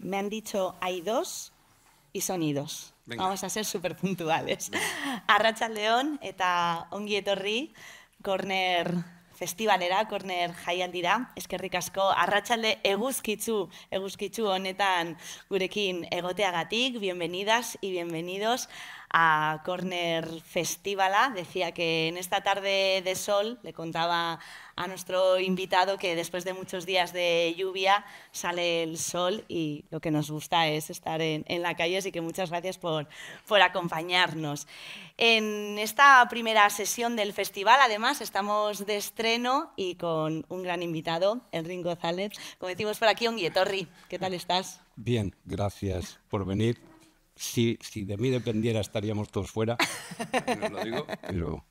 me han dicho dos y sonidos. idos. Venga. Vamos a ser súper puntuales. eta ongi etorri, Corner festivalera, Corner jaialdira, eskerrik asko, arratsalde eguzkitzu, eguzkitzu honetan gurekin egoteagatik, bienvenidas y bienvenidos a Corner Festivala. Decía que en esta tarde de sol le contaba a nuestro invitado que después de muchos días de lluvia sale el sol y lo que nos gusta es estar en, en la calle, así que muchas gracias por, por acompañarnos. En esta primera sesión del festival, además, estamos de estreno y con un gran invitado, Enrique González, como decimos por aquí, un guietorri. ¿Qué tal estás? Bien, gracias por venir si, de mí dependiera estaríamos todos fuera. lo digo, pero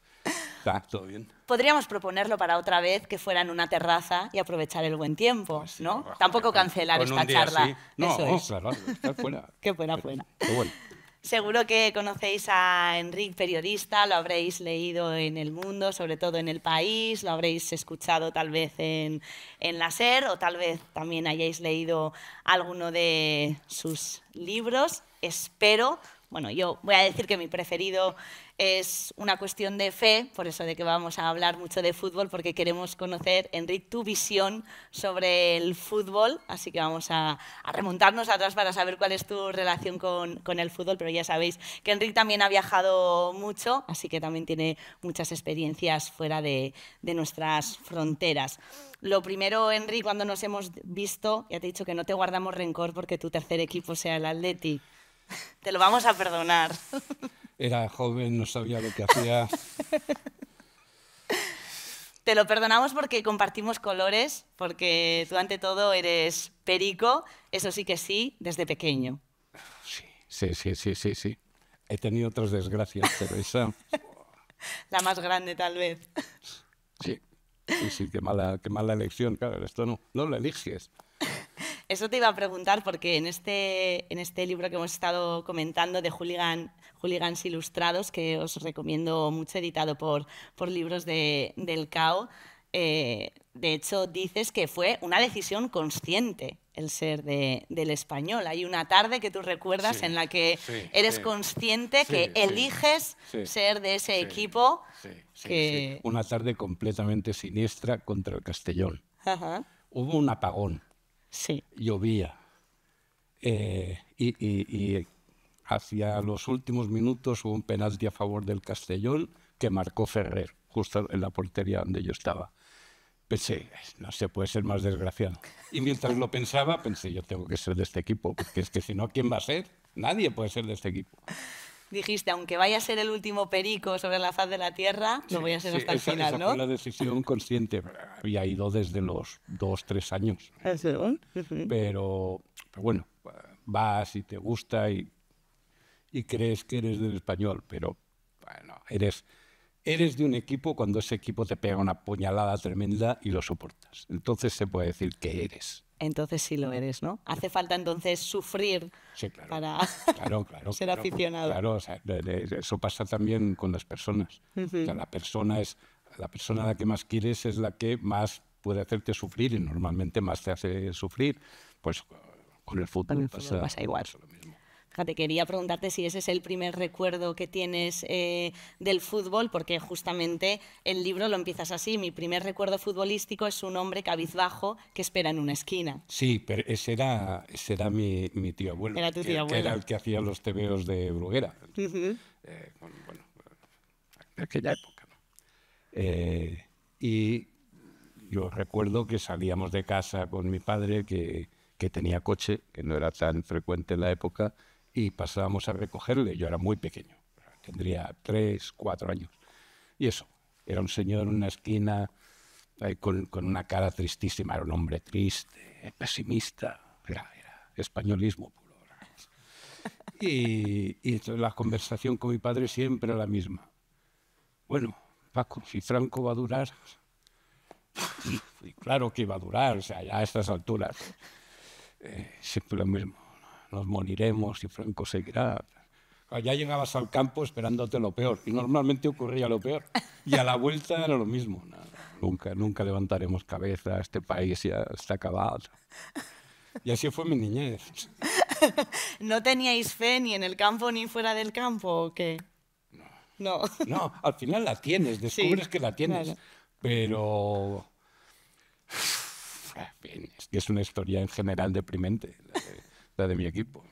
está todo bien. Podríamos proponerlo para otra vez que fuera en una terraza y aprovechar el buen tiempo, ah, ¿no? Tampoco cancelar esta charla. No, Eso oh, es. claro, fuera. Seguro que conocéis a Enrique Periodista, lo habréis leído en El Mundo, sobre todo en El País, lo habréis escuchado tal vez en, en la SER o tal vez también hayáis leído alguno de sus libros. Espero bueno, yo voy a decir que mi preferido es una cuestión de fe, por eso de que vamos a hablar mucho de fútbol, porque queremos conocer, Enrique, tu visión sobre el fútbol, así que vamos a, remontarnos atrás para saber cuál es tu relación con, el fútbol, pero ya sabéis que Enrique también ha viajado mucho, así que también tiene muchas experiencias fuera de, nuestras fronteras. Lo primero, Enrique, cuando nos hemos visto, ya te he dicho que no te guardamos rencor porque tu tercer equipo sea el Atleti. Te lo vamos a perdonar. Era joven, no sabía lo que hacía. Te lo perdonamos porque compartimos colores, porque tú ante todo eres perico, eso sí que sí, desde pequeño. Sí, sí, sí, sí, sí. He tenido otras desgracias, pero esa... La más grande tal vez. Sí, sí, qué, mala, mala elección, claro, esto no, no lo eliges. Eso te iba a preguntar porque en este, en este libro que hemos estado comentando de Hooligans Ilustrados, que os recomiendo mucho, editado por, por Libros de, del CAO, eh, de hecho dices que fue una decisión consciente el ser del español. Hay una tarde que tú recuerdas en la que eres consciente que eliges ser de ese equipo. Que... Una tarde completamente siniestra contra el Castellón. Hubo un apagón sí. llovía. Eh, y, y, hacia los últimos minutos hubo un penalti a favor del Castellón que marcó Ferrer, justo en la portería donde yo estaba. Pensé, no se puede ser más desgraciado. Y mientras lo pensaba, pensé, yo tengo que ser de este equipo, porque es que si no, ¿quién va a ser? Nadie puede ser de este equipo dijiste, aunque vaya a ser el último perico sobre la faz de la Tierra, lo voy a ser hasta el final, esa ¿no? Fue la decisión consciente había ido desde los dos, tres años. Pero, bueno, vas y te gusta y, crees que eres del español, pero bueno, eres, eres de un equipo cuando ese equipo te pega una puñalada tremenda y lo soportas. Entonces se puede decir que eres entonces sí lo eres, ¿no? Hace falta entonces sufrir para ser aficionado. Claro, eso pasa también con las personas. la persona es la persona la que más quieres es la que más puede hacerte sufrir y normalmente más te hace sufrir. Pues con el fútbol, igual. Pasa lo mismo te quería preguntarte si ese es el primer recuerdo que tienes eh, del fútbol, porque justamente el libro lo empiezas así. Mi primer recuerdo futbolístico es un hombre cabizbajo que espera en una esquina. Sí, pero ese era, ese mi, tío abuelo. Era que, era el que hacía los tebeos de Bruguera. Eh, de aquella época. Eh, y yo recuerdo que salíamos de casa con mi padre, que, que tenía coche, que no era tan frecuente en la época, y pasábamos a recogerle. Yo era muy pequeño, tendría tres, cuatro años. Y eso, era un señor en una esquina con, una cara tristísima, era un hombre triste, pesimista, era, españolismo puro. Y, entonces la conversación con mi padre siempre era la misma. Bueno, Paco, si Franco va a durar, y claro que iba a durar, o sea, ya a estas alturas, eh, siempre lo mismo nos moriremos y Franco seguirá. Allá llegabas al campo esperándote lo peor y normalmente ocurría lo peor. Y a la vuelta era lo mismo. nunca, nunca levantaremos cabeza, este país ya está acabado. Y así fue mi niñez. ¿No teníais fe ni en el campo ni fuera del campo o qué? No. No, al final la tienes, descubres que la tienes. Pero es una historia en general deprimente de mi equipo.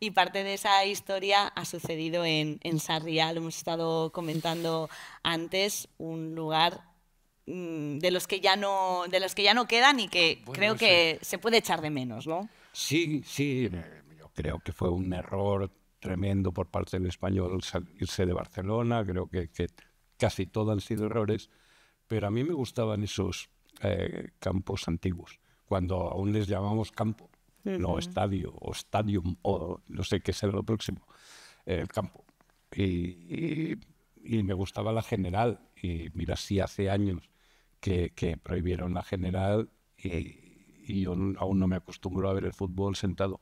Y parte de esa historia ha sucedido en, en lo hemos estado comentando antes, un lugar mm, de los que ya no de los que ya no quedan y que creo que se puede echar de menos, ¿no? Sí, sí, eh, yo creo que fue un error tremendo por parte del español salirse de Barcelona, creo que, casi todo han sido errores, pero a mí me gustaban esos eh, campos antiguos, cuando aún les llamamos campo no estadio o stadium o no sé qué será lo próximo, el campo. Y, me gustaba la general. Y mira, sí, hace años que, prohibieron la general y, yo aún no me acostumbro a ver el fútbol sentado.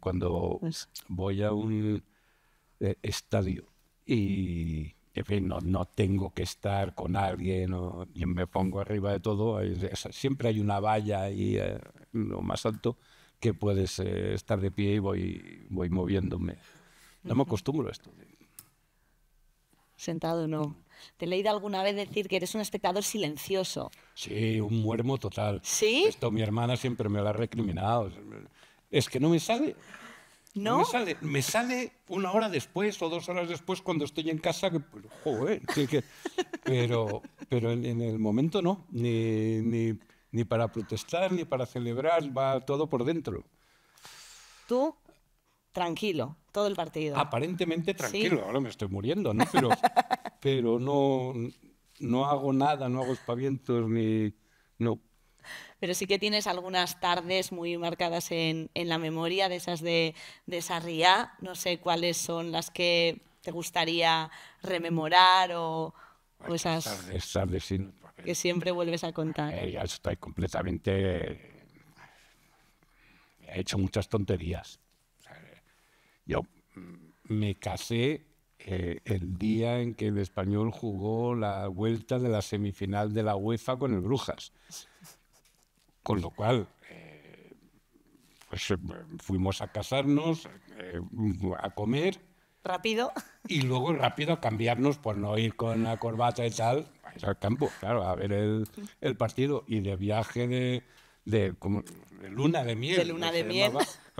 Cuando pues voy a un eh, estadio y en fin, no, tengo que estar con alguien o, me pongo arriba de todo. siempre hay una valla ahí, eh, lo más alto, que puedes eh, estar de pie y voy, voy moviéndome. No me acostumbro a esto. Sentado no. Te he leído alguna vez decir que eres un espectador silencioso. Sí, un muermo total. ¿Sí? Esto mi hermana siempre me lo ha recriminado. Es que no me sale. ¿No? me, sale, me sale una hora después o dos horas después cuando estoy en casa. Que, pues, joder, pero, pero en, en, el momento no. Ni, ni, ni para protestar, ni para celebrar, va todo por dentro. Tú, tranquilo, todo el partido. Aparentemente tranquilo, ahora me estoy muriendo, ¿no? Pero, pero no, no hago nada, no hago espavientos, ni... No. Pero sí que tienes algunas tardes muy marcadas en, en la memoria de esas de, de Sarriá. No sé cuáles son las que te gustaría rememorar o, esas... Tardes, tardes, sí que siempre vuelves a contar. Eh, ya estoy completamente... Eh, he hecho muchas tonterías. yo me casé eh, el día en que el español jugó la vuelta de la semifinal de la UEFA con el Brujas. Con lo cual, pues fuimos a casarnos, a comer. Rápido. Y luego rápido a cambiarnos por no ir con la corbata y tal al campo, claro, a ver el, partido y de viaje de, como, luna de miel. De luna de miel.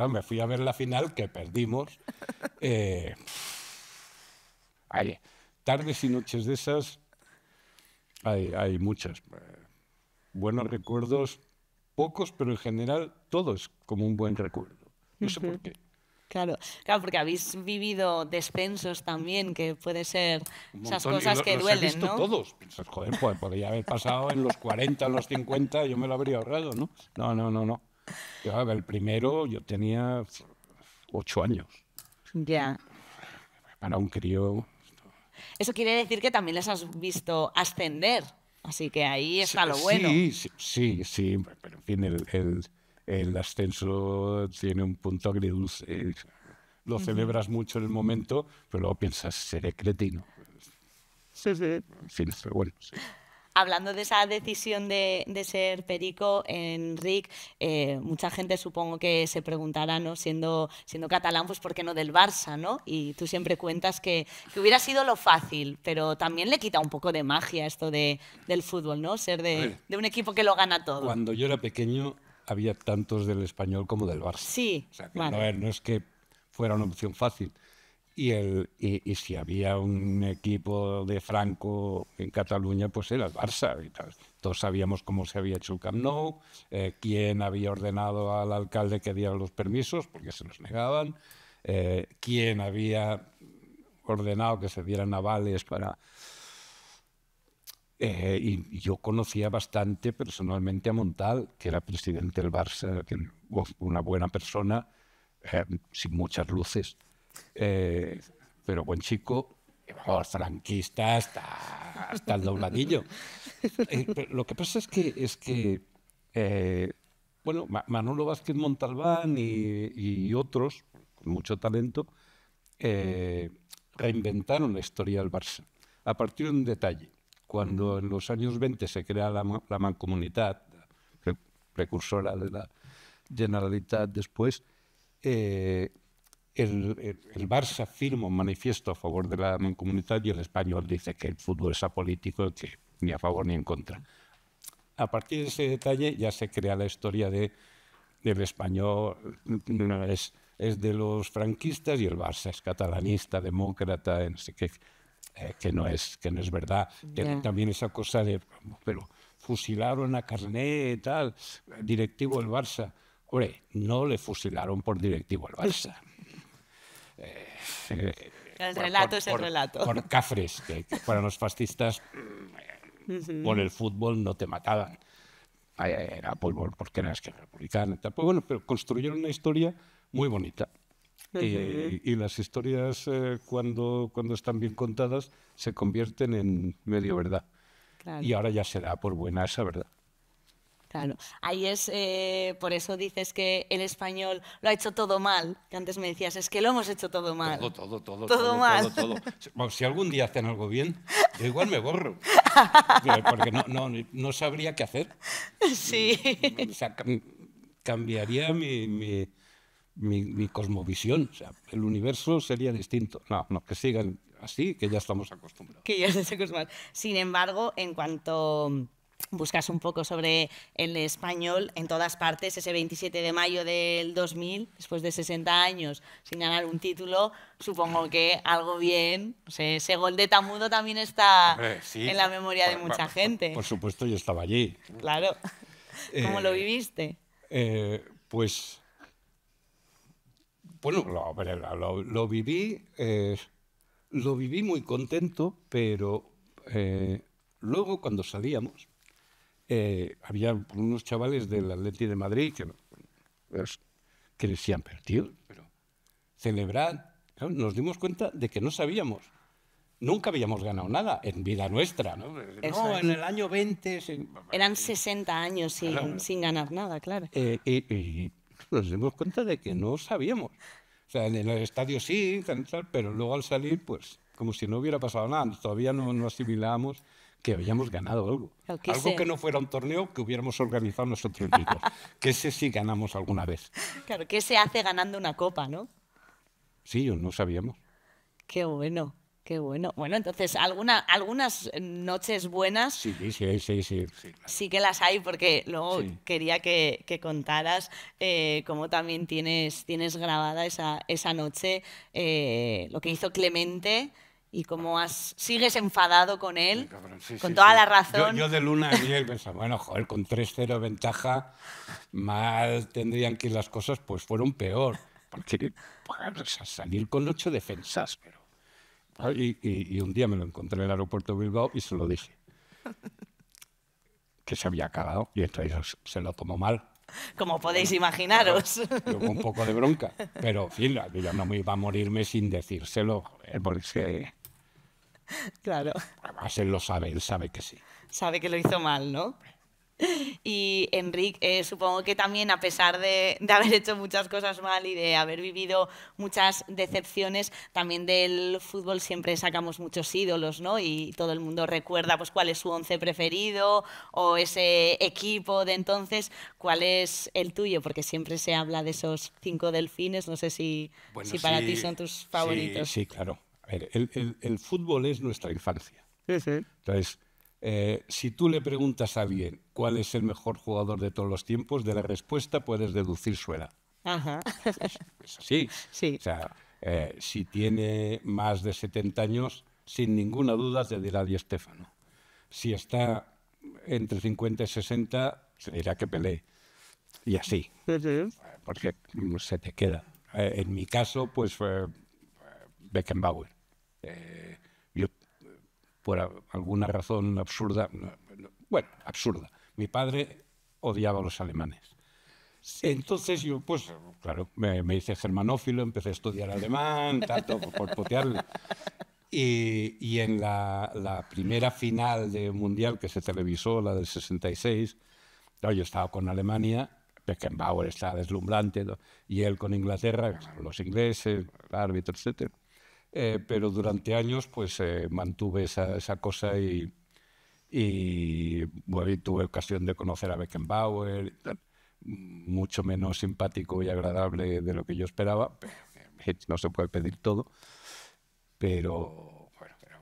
me fui a ver la final que perdimos. Eh, tardes y noches de esas hay, hay muchas. Eh, buenos recuerdos, pocos, pero en general todo es como un buen recuerdo. No sé por qué. Claro, claro, porque habéis vivido despensos también, que puede ser esas cosas que los duelen, he visto ¿no? todos. Piensas, joder, pues podría pues haber pasado en los 40, en los 50, yo me lo habría ahorrado, ¿no? No, no, no, no. el primero yo tenía 8 años. Ya. Para un crío... Eso quiere decir que también les has visto ascender, así que ahí está lo bueno. Sí, sí, sí, pero en fin, el el ascenso tiene un punto agridulce. Lo celebras mucho en el momento, pero luego piensas, seré cretino. Sí, sí. pero bueno, Hablando de esa decisión de, de ser perico, Enric, eh, mucha gente supongo que se preguntará, ¿no? siendo, siendo catalán, pues ¿por qué no del Barça? ¿no? Y tú siempre cuentas que, que hubiera sido lo fácil, pero también le quita un poco de magia esto de, del fútbol, ¿no? ser de, de un equipo que lo gana todo. Cuando yo era pequeño había tantos del español como del Barça. Sí, o sea, no, es, que fuera una opción fácil. Y, el, si había un equipo de Franco en Cataluña, pues era el Barça. Y tal. Todos sabíamos cómo se había hecho el Camp Nou, eh, quién había ordenado al alcalde que diera los permisos, porque se los negaban, eh, quién había ordenado que se dieran avales para eh, y yo conocía bastante personalmente a Montal, que era presidente del Barça, que, una buena persona, eh, sin muchas luces, eh, pero buen chico, franquista hasta, hasta el dobladillo. lo que pasa es que, es que bueno, Manolo Vázquez Montalbán y, y otros, con mucho talento, reinventaron la historia del Barça a partir de un detalle cuando en los años 20 se crea la, mancomunidad, precursora de la Generalitat después, eh, el, Barça firma un manifiesto a favor de la mancomunidad y el español dice que el fútbol es apolítico, que ni a favor ni en contra. A partir de ese detalle ya se crea la historia de del español es, es de los franquistas y el Barça es catalanista, demócrata, no sé qué. Eh, que, no es, que no es verdad. También esa cosa de, pero fusilaron a Carné y tal, directivo del Barça. Hombre, no le fusilaron por directivo del Barça. Eh, eh, el relato es el relato. Por cafres, que, para los fascistas por el fútbol no te mataban. Era por, porque eras que republicano. Pues bueno, pero construyeron una historia muy bonita. Eh, y, las historias, eh, cuando, cuando están bien contadas, se convierten en medio verdad. Y ahora ya será por buena esa verdad. Claro, ahí es, eh, por eso dices que el español lo ha hecho todo mal, que antes me decías, es que lo hemos hecho todo mal. Todo, todo, todo. Todo, todo si algún día hacen algo bien, yo igual me borro, porque no, sabría qué hacer. Sí. O sea, cambiaría mi mi, cosmovisión. O sea, el universo sería distinto. No, no, que sigan así, que ya estamos acostumbrados. Que ya Sin embargo, en cuanto buscas un poco sobre el español, en todas partes, ese 27 de mayo del 2000, después de 60 años sin ganar un título, supongo que algo bien. ese gol de Tamudo también está en la memoria de mucha gente. Por supuesto, yo estaba allí. Claro. Eh, ¿Cómo lo viviste? Eh, pues bueno, lo, viví, eh, lo viví muy contento, pero eh, luego cuando salíamos, eh, había unos chavales del Atleti de Madrid que, pues, que decían, pero pero celebrar, nos dimos cuenta de que no sabíamos. Nunca habíamos ganado nada en vida nuestra. No, en el año 20. Eran 60 años sin, ganar nada, claro. y, nos dimos cuenta de que no sabíamos. O sea, en el estadio sí, pero luego al salir, pues como si no hubiera pasado nada. Todavía no, no asimilamos que habíamos ganado algo. algo que no fuera un torneo que hubiéramos organizado nosotros mismos. que ese sí ganamos alguna vez. Claro, ¿qué se hace ganando una copa, ¿no? Sí, no sabíamos. Qué bueno. Qué bueno. Bueno, entonces, alguna, algunas noches buenas. Sí, sí, sí, sí. Sí, que las hay, porque luego quería que, contaras eh, cómo también tienes, tienes grabada esa, esa noche, eh, lo que hizo Clemente y cómo has, sigues enfadado con él, con toda la razón. Yo, de luna a pensaba, bueno, joder, con 3-0 ventaja, mal tendrían que ir las cosas, pues fueron peor. Porque salir con ocho defensas, pero y, un día me lo encontré en el aeropuerto de Bilbao y se lo dije. Que se había acabado. y entonces se lo tomó mal. Como podéis imaginaros. Hubo un poco de bronca. Pero, en fin, yo no me iba a morirme sin decírselo, eh, porque... Claro. Además, él lo sabe, él sabe que sí. Sabe que lo hizo mal, ¿no? Y Enrique eh, supongo que también, a pesar de, haber hecho muchas cosas mal y de haber vivido muchas decepciones, también del fútbol siempre sacamos muchos ídolos, ¿no? Y todo el mundo recuerda pues, cuál es su once preferido o ese equipo de entonces, cuál es el tuyo, porque siempre se habla de esos cinco delfines, no sé si, si para ti son tus favoritos. Sí, claro. el, el fútbol es nuestra infancia. Sí, sí. Entonces eh, si tú le preguntas a alguien cuál es el mejor jugador de todos los tiempos, de la respuesta puedes deducir su edad. Sí. O sea, eh, si tiene más de 70 años, sin ninguna duda te dirá Di Estefano. Si está entre 50 y 60, se dirá que pelee. Y así. Porque se te queda. Eh, en mi caso, pues Beckenbauer por alguna razón absurda, bueno, absurda. Mi padre odiaba a los alemanes. Entonces yo, pues, claro, me, hice germanófilo, empecé a estudiar alemán, tanto por, Y, y, en la, la, primera final de Mundial que se televisó, la del 66, yo estaba con Alemania, Beckenbauer estaba deslumbrante, y él con Inglaterra, los ingleses, el árbitro, etc. Eh, pero durante años pues eh, mantuve esa, esa cosa y, bueno, tuve ocasión de conocer a Beckenbauer, mucho menos simpático y agradable de lo que yo esperaba, eh, no se puede pedir todo, pero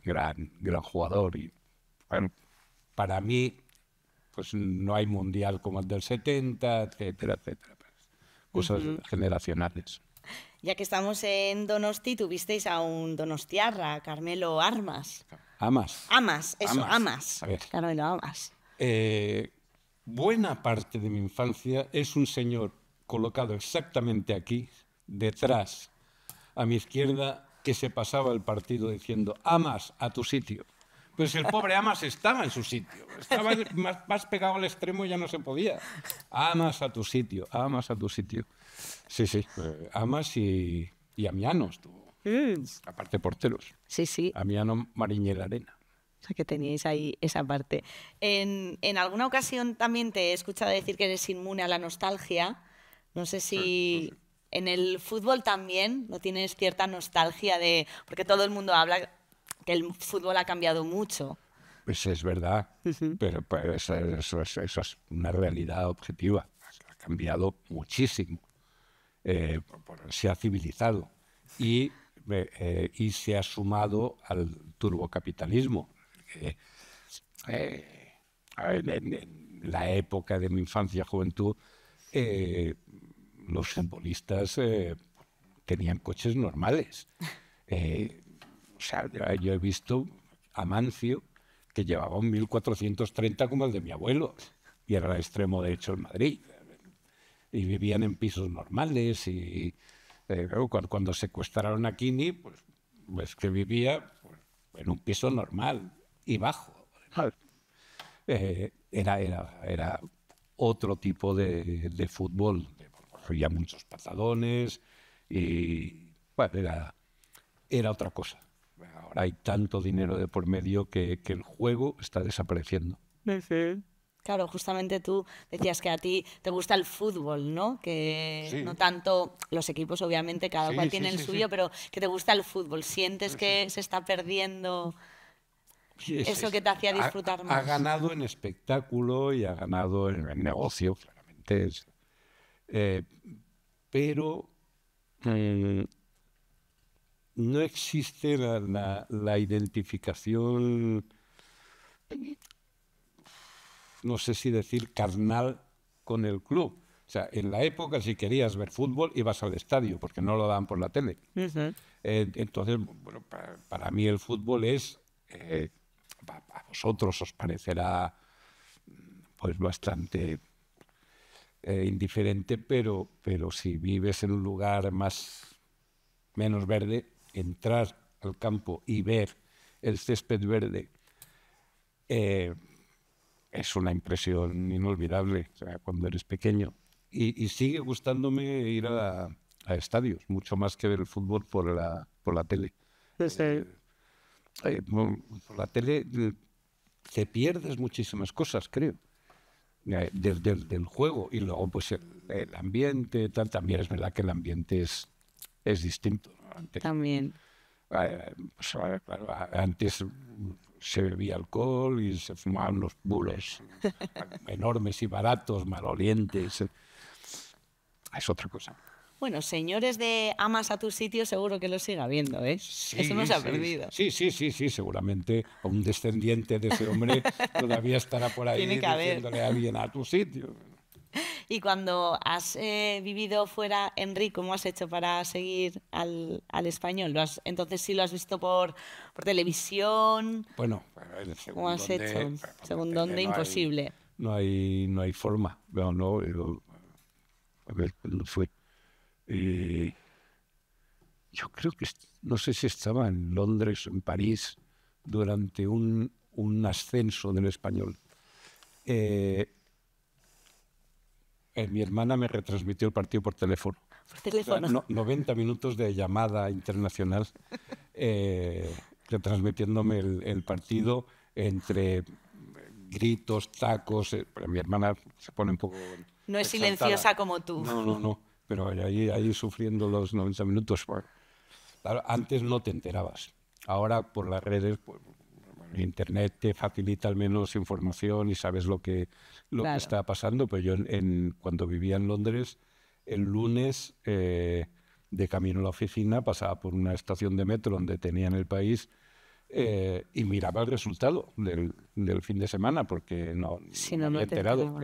gran, gran jugador y para mí pues no hay mundial como el del 70, etcétera, etcétera, pues, cosas generacionales. Ya que estamos en Donosti, tuvisteis a un donostiarra, Carmelo Armas. Amas. Amas, eso, Amas. A ver. Carmelo Amas. Eh, buena parte de mi infancia es un señor colocado exactamente aquí, detrás, a mi izquierda, que se pasaba el partido diciendo, Amas, a tu sitio. Pues el pobre Amas estaba en su sitio. Estaba más, pegado al extremo y ya no se podía. Amas a tu sitio, amas a tu sitio. Sí, sí, eh, amas y, y Amianos mm. Aparte porteros. Sí, sí. Amiano Mariñera Arena. O sea, que teníais ahí esa parte. En, alguna ocasión también te he escuchado decir que eres inmune a la nostalgia. No sé si en el fútbol también no tienes cierta nostalgia de... Porque todo el mundo habla que el fútbol ha cambiado mucho. Pues es verdad, pero eso, es una realidad objetiva. Ha cambiado muchísimo. Eh, se ha civilizado eh, eh, y, se ha sumado al turbocapitalismo. en, la época de mi infancia, juventud, los futbolistas tenían coches normales yo he visto a Mancio que llevaba un 1430 como el de mi abuelo, y era extremo derecho en Madrid. Y vivían en pisos normales, y eh, cuando secuestraron a Kini, pues, pues que vivía pues, en un piso normal y bajo. Eh, era, era, otro tipo de, de fútbol. Pues, había muchos patadones y bueno, era otra cosa ahora hay tanto dinero de por medio que, el juego está desapareciendo. Claro, justamente tú decías que a ti te gusta el fútbol, ¿no? Que no tanto los equipos, obviamente, cada cual tiene el suyo, pero que te gusta el fútbol. ¿Sientes que se está perdiendo eso que te hacía disfrutar más? Ha ganado en espectáculo y ha ganado en, negocio, claramente. Es, eh, pero eh, no existe la, identificación, no sé si decir carnal, con el club. O sea, en la época si querías ver fútbol ibas al estadio, porque no lo daban por la tele. Eh, entonces, para, mí el fútbol es, eh, a vosotros os parecerá pues bastante eh, indiferente, pero, pero si vives en un lugar más menos verde, entrar al campo y ver el césped verde eh, es una impresión inolvidable cuando eres pequeño. Y, sigue gustándome ir a, estadios, mucho más que ver el fútbol por la, por la tele. Eh, eh, por la tele te pierdes muchísimas cosas, creo, del, del, juego. Y luego, pues el, ambiente, tal, también es verdad que el ambiente es, es distinto antes. También. Pues, antes se bebía alcohol y se fumaban los bules enormes y baratos, malolientes. Es otra cosa. Bueno, señores de Amas a tu sitio, seguro que lo siga viendo, ¿eh? Eso no se ha perdido. Sí, sí, sí, sí, seguramente un descendiente de ese hombre todavía estará por ahí diciéndole a alguien a tu sitio. y cuando has eh, vivido fuera, Enrique, ¿cómo has hecho para seguir al, español? entonces si lo has visto por, televisión. Bueno, ¿cómo has hecho? Según dónde? imposible. no hay, no hay forma. No, no, yo, a ver, fue? Eh, yo creo que, no sé si estaba en Londres o en París durante un, ascenso del español. Eh, eh, mi hermana me retransmitió el partido por teléfono. Por teléfono. 90 minutos de llamada internacional eh, retransmitiéndome el, partido entre gritos, tacos. Eh, mi hermana se pone un poco. No es silenciosa como tú. No, no, no. Pero ahí, ahí sufriendo los 90 minutos. antes no te enterabas. Ahora por las redes, pues, Internet te facilita al menos información y sabes lo que, lo que está pasando, pero yo en, cuando vivía en Londres, el lunes, eh, de camino a la oficina, pasaba por una estación de metro donde tenían el país eh, y miraba el resultado del, fin de semana, porque no, me he enterado.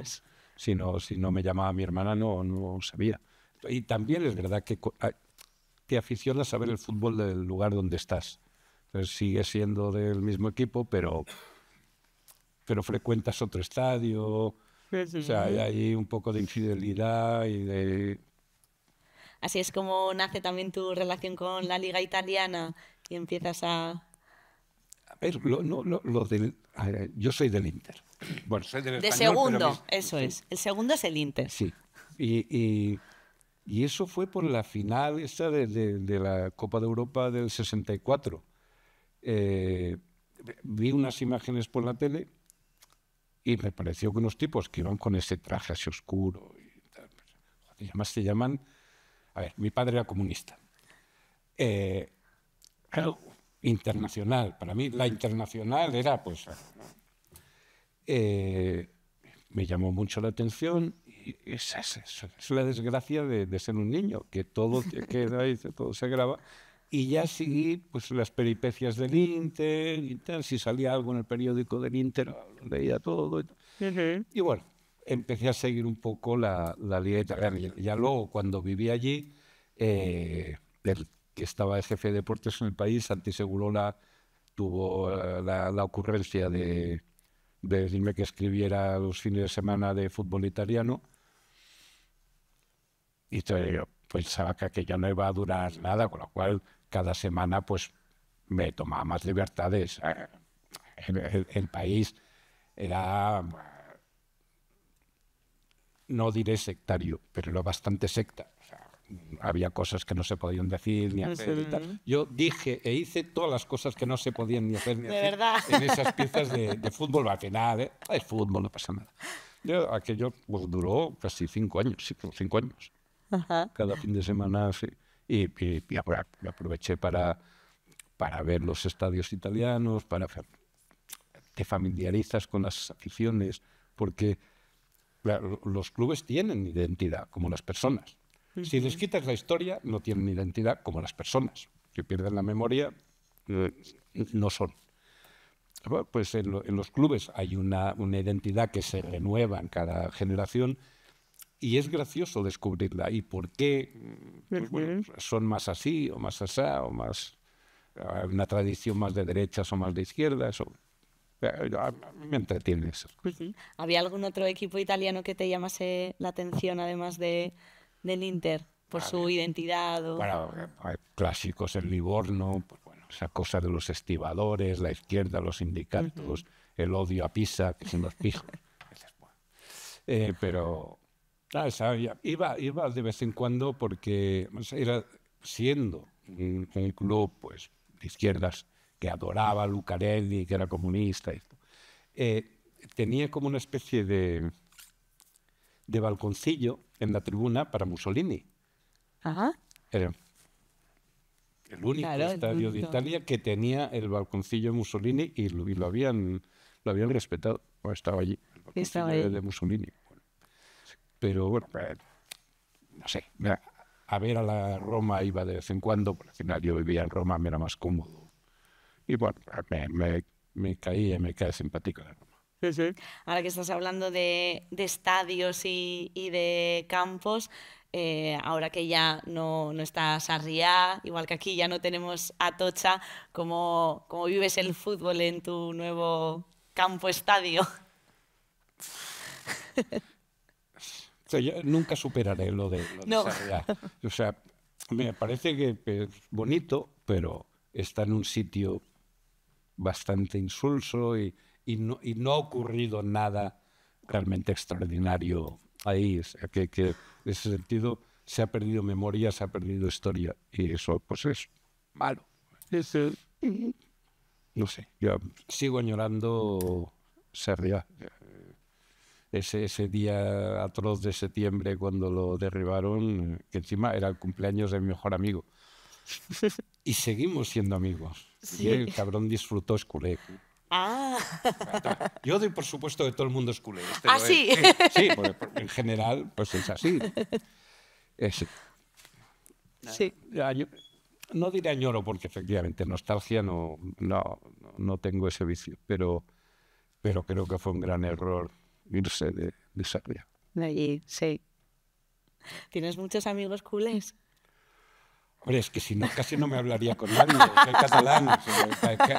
si, no, me llamaba mi hermana, no, no sabía. Y también es verdad que ah, te aficionas a ver el fútbol del lugar donde estás sigue siendo del mismo equipo, pero, pero frecuentas otro estadio. O sea, hay un poco de infidelidad y de... Así es como nace también tu relación con la liga italiana y empiezas a... A ver, no, yo soy del Inter. Bueno, soy del De segundo, eso es. El segundo es el Inter. Sí. Y, eso fue por la final esta de la Copa de Europa del 64. Eh, vi unas imágenes por la tele y me pareció que unos tipos que iban con ese traje así oscuro y pues, además se llaman... A ver, mi padre era comunista. Eh, internacional, para mí la internacional era pues... Eh, me llamó mucho la atención y es, la desgracia de, ser un niño, que todo queda todo se graba. Y ya seguí pues, las peripecias del Inter Si salía algo en el periódico del Inter, leía todo. Y, bueno, empecé a seguir un poco la, la liga italiana. Ya, luego, cuando viví allí, eh, el que estaba el jefe de deportes en el país, Santi tuvo eh, la, ocurrencia de, decirme que escribiera los fines de semana de fútbol italiano. Y yo, pensaba pues, que aquello no iba a durar nada, con lo cual cada semana pues me tomaba más libertades. Eh, el, país era, no diré sectario, pero era bastante secta. había cosas que no se podían decir ni hacer. Yo dije e hice todas las cosas que no se podían ni hacer ni hacer verdad? en esas piezas de, de fútbol que nada, Es fútbol, no pasa nada. aquello pues, duró casi cinco años, cinco años. Cada fin de semana sí. y, aproveché para, para ver los estadios italianos, para te familiarizas con las aficiones, porque los clubes tienen identidad, como las personas. Si les quitas la historia, no tienen identidad como las personas. Si pierden la memoria, eh, no son. pues en, en, los clubes hay una, una identidad que se renueva en cada generación y es gracioso descubrirla. ¿Y por qué pues son más así o más asá o más ah, una tradición más de derechas o más de izquierdas? Eh, me entretiene eso. Pues ¿Había algún otro equipo italiano que te llamase la atención además de, del Inter? Por su identidad. O... clásicos el Livorno, pues bueno, esa cosa de los estibadores, la izquierda, los sindicatos, el odio a Pisa, que se nos pijos. Eh, pero Ah, iba, de vez en cuando porque era siendo un, club pues, de izquierdas que adoraba a Lucarelli, que era comunista. Esto. Eh, tenía como una especie de, de balconcillo en la tribuna para Mussolini. Ajá. Era el único estadio de Italia que tenía el balconcillo de Mussolini y lo, habían, lo habían respetado. O estaba allí. El de Mussolini pero bueno, eh, no sé, a ver a la Roma iba de vez en cuando, porque al final yo vivía en Roma, me era más cómodo. Y bueno, me, me, me caía, me cae simpático la Roma. Ahora que estás hablando de, estadios y, de campos, eh, ahora que ya no, no estás a igual que aquí ya no tenemos atocha ¿cómo, ¿cómo vives el fútbol en tu nuevo campo estadio? nunca superaré lo de, lo de O sea, me parece que es bonito, pero está en un sitio bastante insulso y, no, no, ha ocurrido nada realmente extraordinario ahí. que, en ese sentido se ha perdido memoria, se ha perdido historia. Y eso, pues es malo. Eh, no sé, yo sigo añorando sería ese, ese día atroz de septiembre cuando lo derribaron, que encima era el cumpleaños de mi mejor amigo. y seguimos siendo amigos. Y el cabrón disfrutó Esculé. Ah. Yo doy por supuesto de todo el mundo es culé. Este ¿Ah, sí? Sí, porque en general pues es así. Sí. No diré añoro porque efectivamente nostalgia no, no, no tengo ese vicio, pero, pero creo que fue un gran error irse de, de De allí, sí. ¿Tienes muchos amigos culés? Hombre, es que si no, casi no me hablaría con nadie. Soy catalán,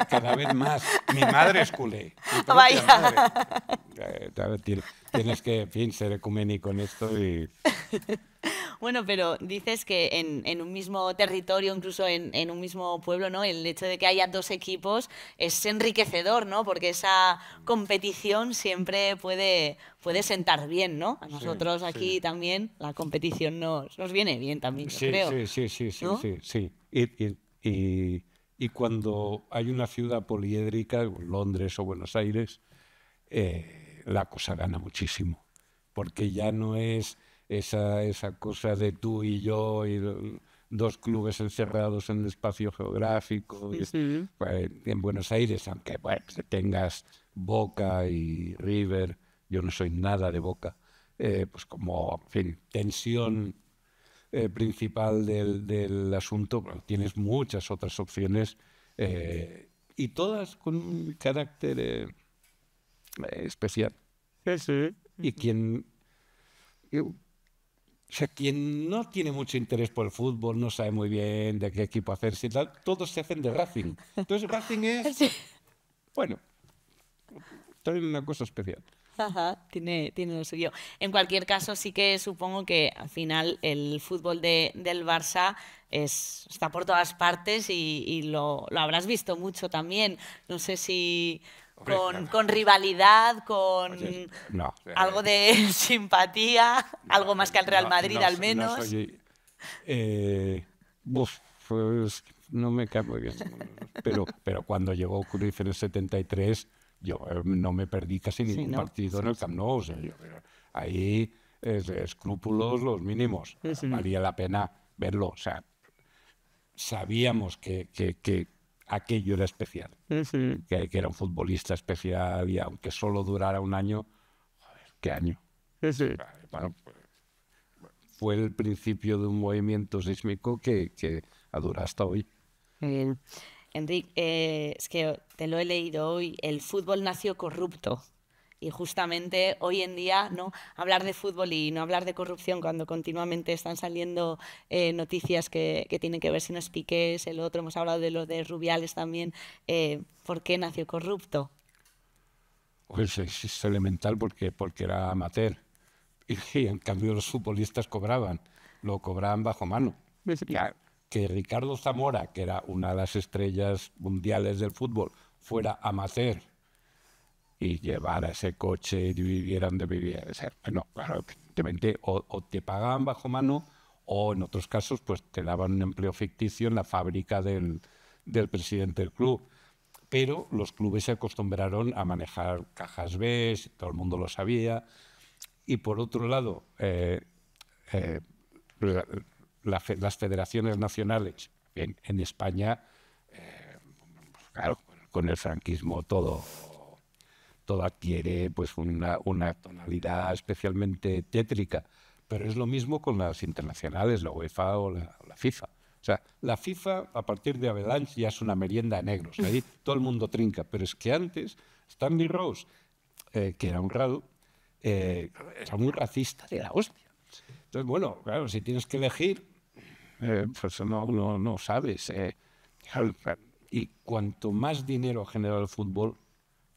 cada vez más. Mi madre es culé. Ah, vaya. Eh, tienes que, en fin, ser ecuménico en esto y... Bueno, pero dices que en, un mismo territorio, incluso en, un mismo pueblo, ¿no? El hecho de que haya dos equipos es enriquecedor, ¿no? Porque esa competición siempre puede, puede sentar bien, ¿no? A nosotros aquí también la competición nos, viene bien también, sí, creo. Sí, sí, sí, sí, sí. Y, cuando hay una ciudad poliédrica, Londres o Buenos Aires, eh, la cosa gana muchísimo, porque ya no es esa, esa cosa de tú y yo y dos clubes encerrados en el espacio geográfico pues, en Buenos Aires, aunque bueno, pues, tengas Boca y River, yo no soy nada de Boca, eh, pues como, fin, tensión eh, principal del, asunto, tienes muchas otras opciones eh, y todas con un carácter especial. Sí, y quien o sea, quien no tiene mucho interés por el fútbol, no sabe muy bien de qué equipo hacerse, tal, todos se hacen de Racing. Entonces Racing es... Bueno, también una cosa especial tiene, tiene lo suyo. En cualquier caso, sí que supongo que al final el fútbol de, del Barça es, está por todas partes y, lo, habrás visto mucho también. No sé si con, rivalidad, con pues algo de simpatía, algo más que al Real Madrid al menos. Eh, pues no me Pero, pero cuando llegó Cruyff en el 73 yo eh, no me perdí casi ningún partido en el Camp Nou. O sea, ahí es, escrúpulos los mínimos. Valía la pena verlo. O sea, sabíamos que, aquello era especial, que, que, era un futbolista especial y aunque solo durara un año, qué año. Pues, fue el principio de un movimiento sísmico que, que ha durado hasta hoy. Enrique, eh, es que te lo he leído hoy, el fútbol nació corrupto. Y justamente hoy en día, ¿no? Hablar de fútbol y no hablar de corrupción cuando continuamente están saliendo eh, noticias que, tienen que ver si no es Piqués, el otro, hemos hablado de lo de Rubiales también. Eh, ¿Por qué nació corrupto? Pues es, elemental porque, porque era amateur. Y, en cambio los futbolistas cobraban, lo cobraban bajo mano. Pues que Ricardo Zamora, que era una de las estrellas mundiales del fútbol, fuera a Macer y llevara ese coche y vivieran de vivir. Bueno, claro, evidentemente, o, te pagaban bajo mano o en otros casos, pues te daban un empleo ficticio en la fábrica del, presidente del club. Pero los clubes se acostumbraron a manejar cajas B, todo el mundo lo sabía. Y por otro lado, eh, eh, las federaciones nacionales en, en España, eh, claro, con el franquismo todo, todo adquiere pues, una, una tonalidad especialmente tétrica. Pero es lo mismo con las internacionales, la UEFA o la, FIFA. O sea, la FIFA a partir de Avalanche ya es una merienda de negros. Ahí todo el mundo trinca. Pero es que antes Stanley Rose, eh, que era un raro, eh, era muy racista de la hostia. Entonces, bueno, claro, si tienes que elegir, eh, pues no, no, sabes. Eh. Y cuanto más dinero genera el fútbol,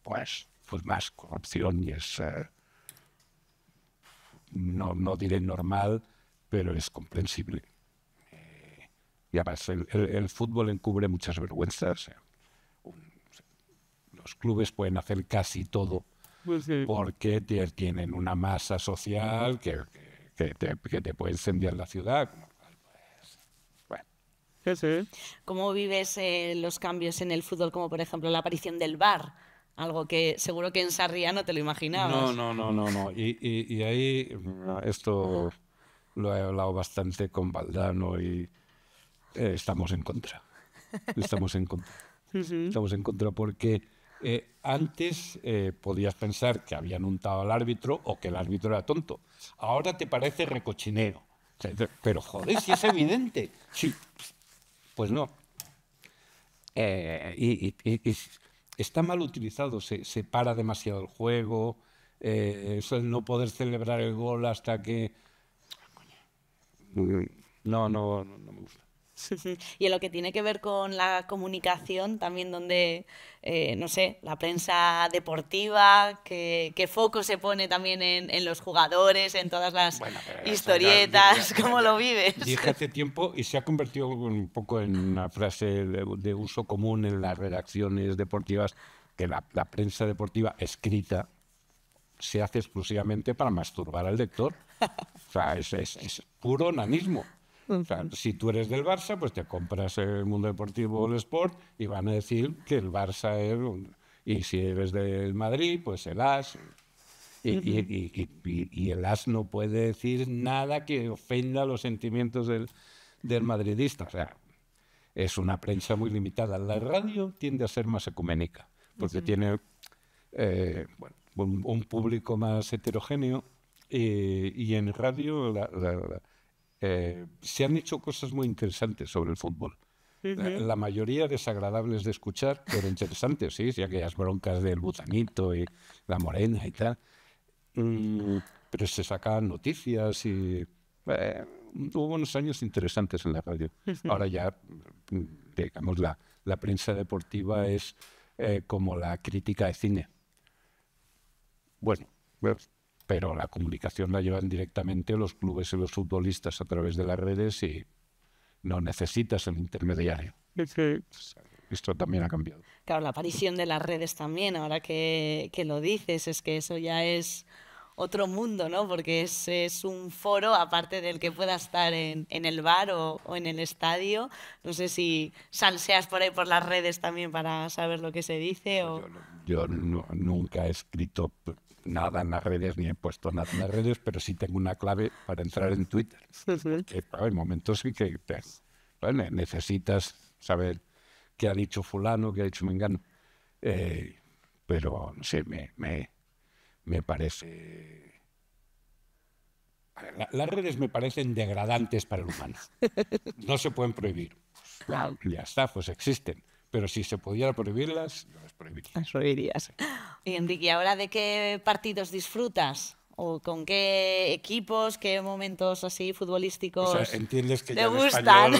pues, pues más corrupción y es, eh, no, diré normal, pero es comprensible. Eh, y además, el, fútbol encubre muchas vergüenzas. Los clubes pueden hacer casi todo pues porque tienen una masa social que, te, puede encender la ciudad, ¿Cómo vives eh, los cambios en el fútbol, como por ejemplo la aparición del bar, Algo que seguro que en Sarriá no te lo imaginabas. No, no, no, no. no. Y, ahí esto lo he hablado bastante con Valdano y eh, estamos en contra. Estamos en contra. Estamos en contra porque eh, antes podías pensar que habían untado al árbitro o que el árbitro era tonto. Ahora te parece recochinero. Pero joder, si es evidente. sí pues no. Eh, y, está mal utilizado, se, para demasiado el juego, eh, no poder celebrar el gol hasta que... no, no, no me gusta. Y en lo que tiene que ver con la comunicación, también donde, eh, no sé, la prensa deportiva, que, foco se pone también en, los jugadores, en todas las historietas, ¿cómo lo vives? Dije hace tiempo y se ha convertido un poco en una frase de, uso común en las redacciones deportivas, que la, prensa deportiva escrita se hace exclusivamente para masturbar al lector. O sea, es, es, es puro nanismo si tú eres del Barça, pues te compras el Mundo Deportivo o el Sport y van a decir que el Barça es... Y si eres del Madrid, pues el As. Y, el As no puede decir nada que ofenda los sentimientos del, madridista. O sea, es una prensa muy limitada. La radio tiende a ser más ecuménica, porque tiene eh, bueno, un, público más heterogéneo. Eh, y en radio la, eh, se han hecho cosas muy interesantes sobre el fútbol. La mayoría desagradables de escuchar, pero interesantes, sí, aquellas broncas del butanito y la morena y tal. Mm, pero se sacaban noticias y eh, hubo unos años interesantes en la radio. Ahora ya, digamos, la, la prensa deportiva es eh, como la crítica de cine. Bueno, pues, pero la comunicación la llevan directamente los clubes y los futbolistas a través de las redes y no necesitas el intermediario. Esto también ha cambiado. Claro, la aparición de las redes también, ahora que, lo dices, es que eso ya es otro mundo, ¿no? Porque es, es, un foro, aparte del que pueda estar en, el bar o, en el estadio. No sé si salseas por ahí por las redes también para saber lo que se dice. O... Yo, nunca he escrito nada en las redes, ni he puesto nada en las redes, pero sí tengo una clave para entrar en Twitter. Que hay momentos sí que necesitas saber qué ha dicho fulano, qué ha dicho Mengano. Eh, pero, no sé, me, me, me parece... las redes me parecen degradantes para el humano. No se pueden prohibir. Ya está, pues existen pero si se pudiera prohibirlas, no las prohibiría. Las prohibirías. Y Enrique, ¿ahora de qué partidos disfrutas? ¿O con qué equipos, qué momentos así futbolísticos? te gustan.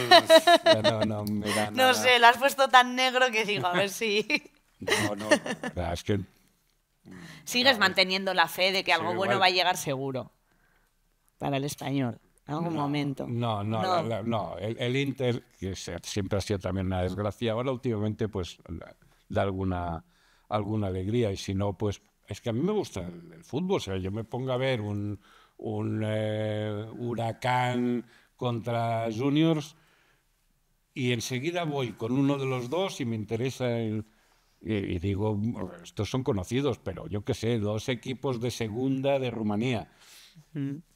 no, no, sé, lo has puesto tan negro que digo, a ver si. No, no, es que. Sigues manteniendo la fe de que algo bueno va a llegar seguro para el español algún no, momento. No, no, El, Inter, que siempre ha sido también una desgracia, ahora últimamente pues da alguna, alguna alegría y si no, pues es que a mí me gusta el, fútbol, o sea, yo me pongo a ver un, eh, huracán contra juniors y enseguida voy con uno de los dos y me interesa el... Y, digo, estos son conocidos, pero yo qué sé, dos equipos de segunda de Rumanía.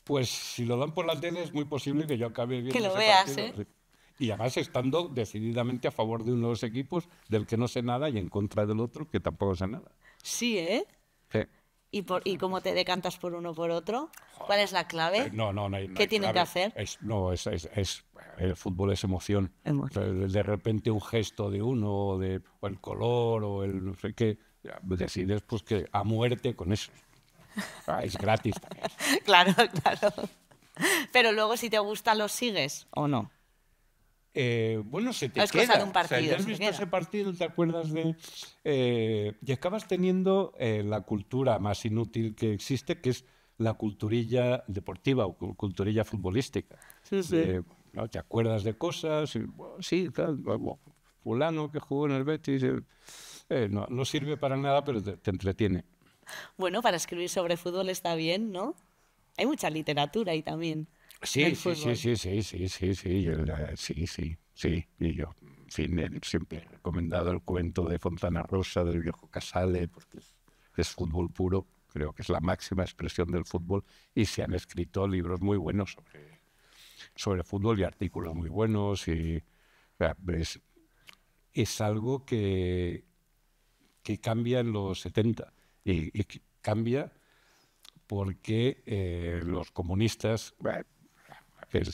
Pues si lo dan por la tele es muy posible que yo acabe viendo. Que lo veas, ¿eh? Y además estando decididamente a favor de uno de los equipos del que no sé nada y en contra del otro que tampoco sé nada. Sí, ¿eh? Sí. ¿Y, por, ¿Y cómo te decantas por uno o por otro? ¿Cuál es la clave? Eh, no, no, no. Hay, ¿Qué tiene que hacer? no, es, el fútbol es emoción. De repente un gesto de uno, o, de, el color, o el no sé qué, decides pues que a muerte con eso. Ah, es gratis también. claro, claro. Pero luego si te gusta lo sigues o no. Eh, bueno, se te no es de un partido. has ese partido, te acuerdas de... Eh, y acabas teniendo eh, la cultura más inútil que existe, que es la culturilla deportiva o culturilla futbolística. Sí, sí. ¿no? Te acuerdas de cosas, sí, claro. fulano que jugó en el Betis, no, sirve para nada, pero te entretiene. Bueno, para escribir sobre fútbol está bien, ¿no? Hay mucha literatura ahí también. Sí, sí, sí, sí, sí, sí, sí, sí, sí, sí, y eh, yo siempre he recomendado el cuento de Fontana Rosa, del viejo Casale, porque es, fútbol puro, creo que es la máxima expresión del fútbol, y se han escrito libros muy buenos sobre, sobre fútbol y artículos muy buenos, y es, algo que, que cambia en los 70 y, cambia porque eh, los comunistas,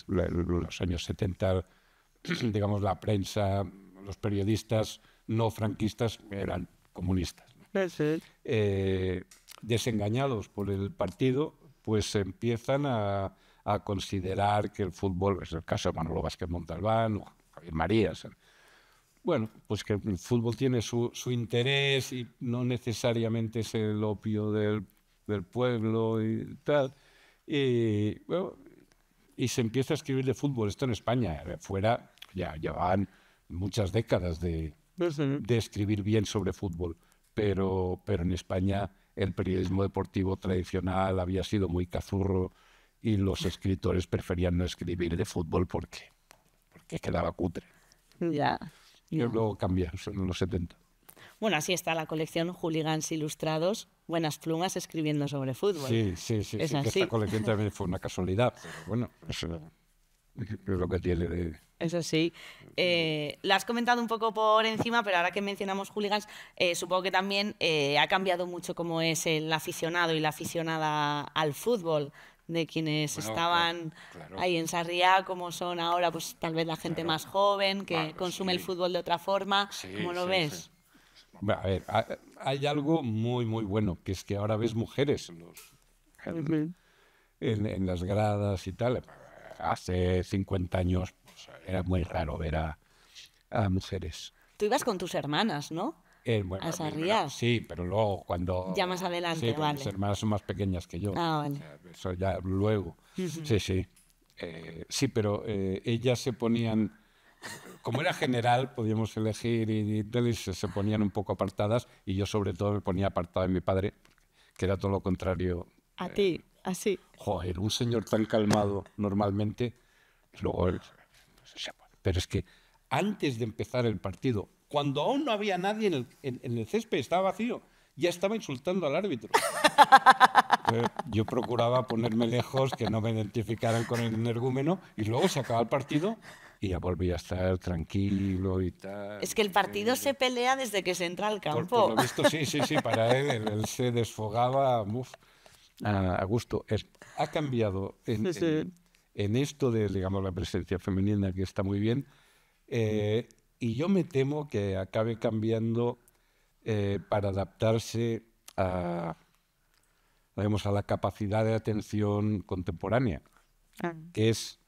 los años 70, digamos, la prensa, los periodistas no franquistas eran comunistas. Eh, desengañados por el partido, pues empiezan a, considerar que el fútbol, es el caso de Manolo Vázquez Montalbán o Javier Marías, bueno, pues que el fútbol tiene su, interés y no necesariamente es el opio del, pueblo y tal. Y, y se empieza a escribir de fútbol. Esto en España, eh, fuera ya llevaban muchas décadas de, pues de escribir bien sobre fútbol, pero, pero en España el periodismo deportivo tradicional había sido muy cazurro y los escritores preferían no escribir de fútbol porque, porque quedaba cutre. Ya. Y luego cambia, en los 70. Bueno, así está la colección Hooligans Ilustrados, Buenas Plumas escribiendo sobre fútbol. Sí, sí, sí. Es esta colección también fue una casualidad, pero bueno, eso es lo que tiene Eso sí. Eh, la has comentado un poco por encima, pero ahora que mencionamos hooligans, eh, supongo que también eh, ha cambiado mucho cómo es el aficionado y la aficionada al fútbol de quienes estaban ahí en Sarriá, como son ahora, pues tal vez la gente más joven que consume el fútbol de otra forma. ¿Cómo lo ves? A ver, hay algo muy, muy bueno, que es que ahora ves mujeres en, las gradas y tal. Hace 50 años pues, era muy raro ver a mujeres. Tú ibas con tus hermanas, ¿no? Eh, Sí, pero luego cuando... Ya más adelante, Mis hermanas son más pequeñas que yo. Ah, vale. eso ya luego. Sí, sí. Eh, sí, pero eh, ellas se ponían... Como era general, podíamos elegir y, y, se, ponían un poco apartadas y yo sobre todo me ponía apartada de mi padre, que era todo lo contrario. A eh, ti, así. Joder, un señor tan calmado normalmente, luego pero es que antes de empezar el partido, cuando aún no había nadie en el, césped, estaba vacío, ya estaba insultando al árbitro. yo procuraba ponerme lejos, que no me identificaran con el energúmeno, y luego se acaba el partido y ya volví a estar tranquilo y tal. Es que el partido se pelea desde que se entra al campo. Por, lo visto, sí, sí, sí, para él, él, se desfogaba a, gusto. Es, ha cambiado en, en, esto de, digamos, la presencia femenina, que está muy bien. Eh, y yo me temo que acabe cambiando eh, para adaptarse a, a la capacidad de atención contemporánea, ah. que es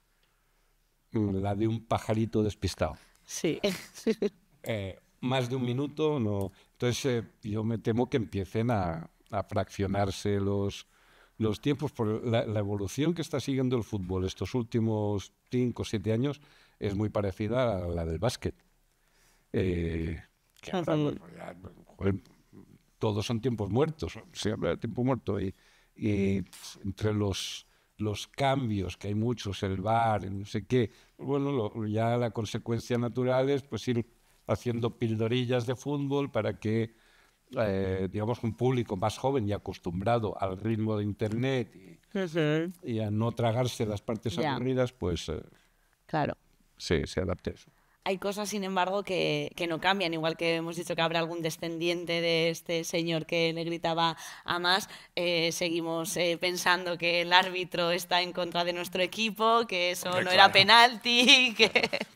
mm, la de un pajarito despistado. Sí. Eh, más de un minuto, no. Entonces eh, yo me temo que empiecen a, fraccionarse los, los tiempos. Por la, la, evolución que está siguiendo el fútbol estos últimos 5 o 7 años es muy parecida a la del básquet. Eh, pues, todos son tiempos muertos, se habla de tiempo muerto. Y, entre los, los cambios, que hay muchos, el bar, no sé qué, pues, bueno, ya la consecuencia natural es pues ir haciendo pildorillas de fútbol para que, eh, digamos, un público más joven y acostumbrado al ritmo de Internet y, a no tragarse las partes aburridas, pues... Eh, claro. Sí, se adapte a eso. Hay cosas, sin embargo, que, no cambian, igual que hemos dicho que habrá algún descendiente de este señor que le gritaba a más, eh, seguimos eh, pensando que el árbitro está en contra de nuestro equipo, que eso no era penalti, que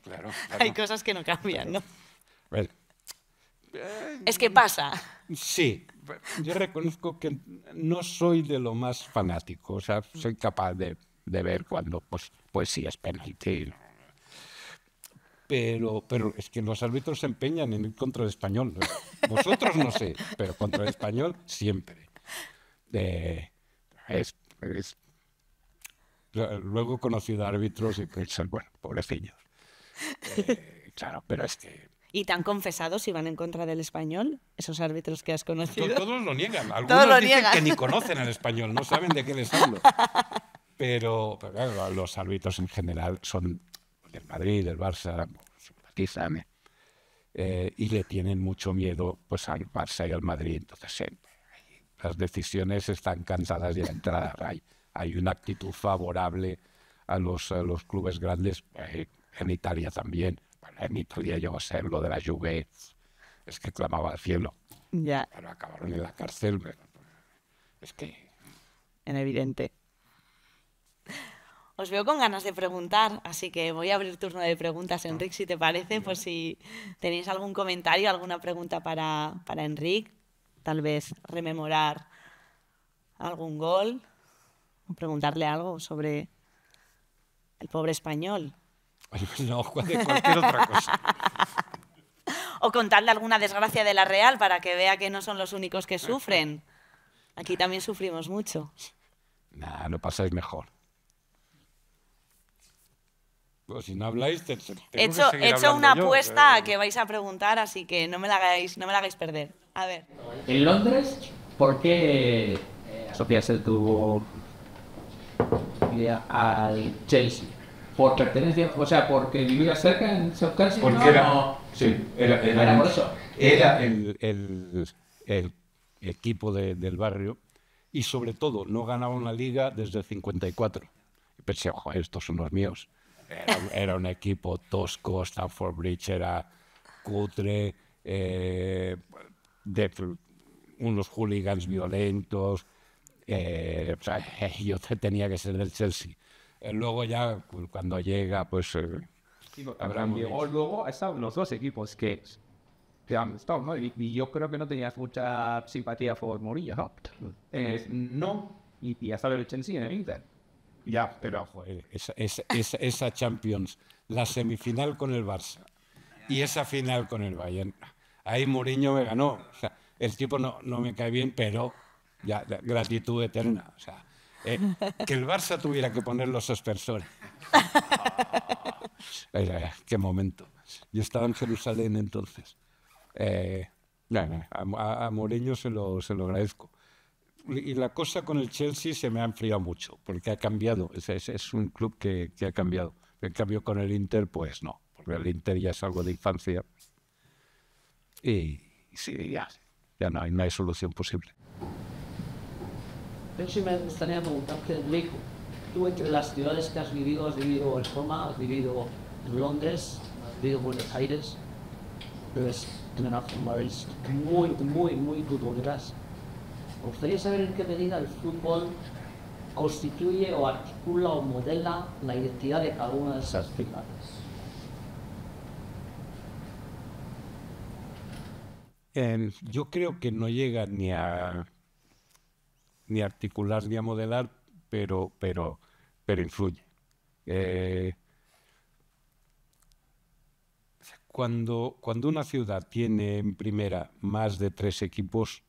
claro, hay cosas que no cambian, ¿no? Eh, es que pasa. Sí, yo reconozco que no soy de lo más fanático, o sea, soy capaz de, ver cuando pues, pues sí es penalti pero, es que los árbitros se empeñan en ir contra el español. Vosotros no sé, pero contra el español siempre. Luego he conocido árbitros y pensé, bueno, pobrecillos. Eh, claro, pero es que ¿Y tan confesados si van en contra del español? Esos árbitros que has conocido. Todos lo niegan. Algunos lo dicen niegan. que ni conocen al español, no saben de qué les hablo. Pero, los árbitros en general son del Madrid, del Barça, eh, y le tienen mucho miedo pues, al Barça y al Madrid. Entonces, eh, las decisiones están cansadas de la entrada. Hay, una actitud favorable a los, los clubes grandes, eh, en Italia también. en Italia llegó a ser lo de la Juve, es que clamaba al cielo. Ya. Pero acabaron en la cárcel. es que. En evidente. Os veo con ganas de preguntar, así que voy a abrir turno de preguntas, Enric, si te parece, por si tenéis algún comentario, alguna pregunta para, para Enric, tal vez rememorar algún gol, o preguntarle algo sobre el pobre español. Pues no, cualquier, cualquier otra cosa. o contarle alguna desgracia de la Real para que vea que no son los únicos que sufren. Aquí también sufrimos mucho. No, no pasáis mejor. Pues si no habláis, he hecho, una apuesta que vais a preguntar, así que no me la hagáis, no me la hagáis perder. A ver. En Londres, ¿por qué Sofía se tuvo al Chelsea? ¿Por pertenencia? O sea, porque vivía cerca en South Carolina. Porque era, sí, era, Era el, equipo del barrio y sobre todo no ganaba una liga desde el 54. pensé, ojo, estos son los míos. Era, un equipo tosco, Stanford Bridge era cutre, eh, unos hooligans violentos. Eh, o sea, yo tenía que ser el Chelsea. Eh, luego ya, pues, cuando llega, pues... luego están los dos equipos que Estado, ¿no? y, yo creo que no tenías mucha simpatía por Murillo, ¿no? y, ya hasta el Chelsea en el Inter. Ya, pero. Eh, esa, esa, Champions, la semifinal con el Barça y esa final con el Bayern. Ahí Mourinho me ganó. O sea, el tipo no, me cae bien, pero ya, gratitud eterna. O sea, eh, que el Barça tuviera que poner los aspersores. Eh, qué momento. Yo estaba en Jerusalén entonces. a, a, se lo, se lo agradezco y la cosa con el Chelsea se me ha enfriado mucho, porque ha cambiado. Es, un club que, ha cambiado. En cambio, con el Inter, pues no, porque el Inter ya es algo de infancia. Y sí, ya, ya no, hay, solución posible. Yo sí me gustaría preguntarte, tú entre las ciudades que has vivido, has vivido en Roma, has vivido en Londres, has vivido Buenos Aires, pero en muy, muy, muy futboleras. Me gustaría saber en qué medida el fútbol constituye o articula o modela la identidad de cada una de esas ciudades. yo creo que no llega ni a ni articular ni a modelar, pero, pero, influye. Eh, cuando, cuando una ciudad tiene en primera más de tres equipos,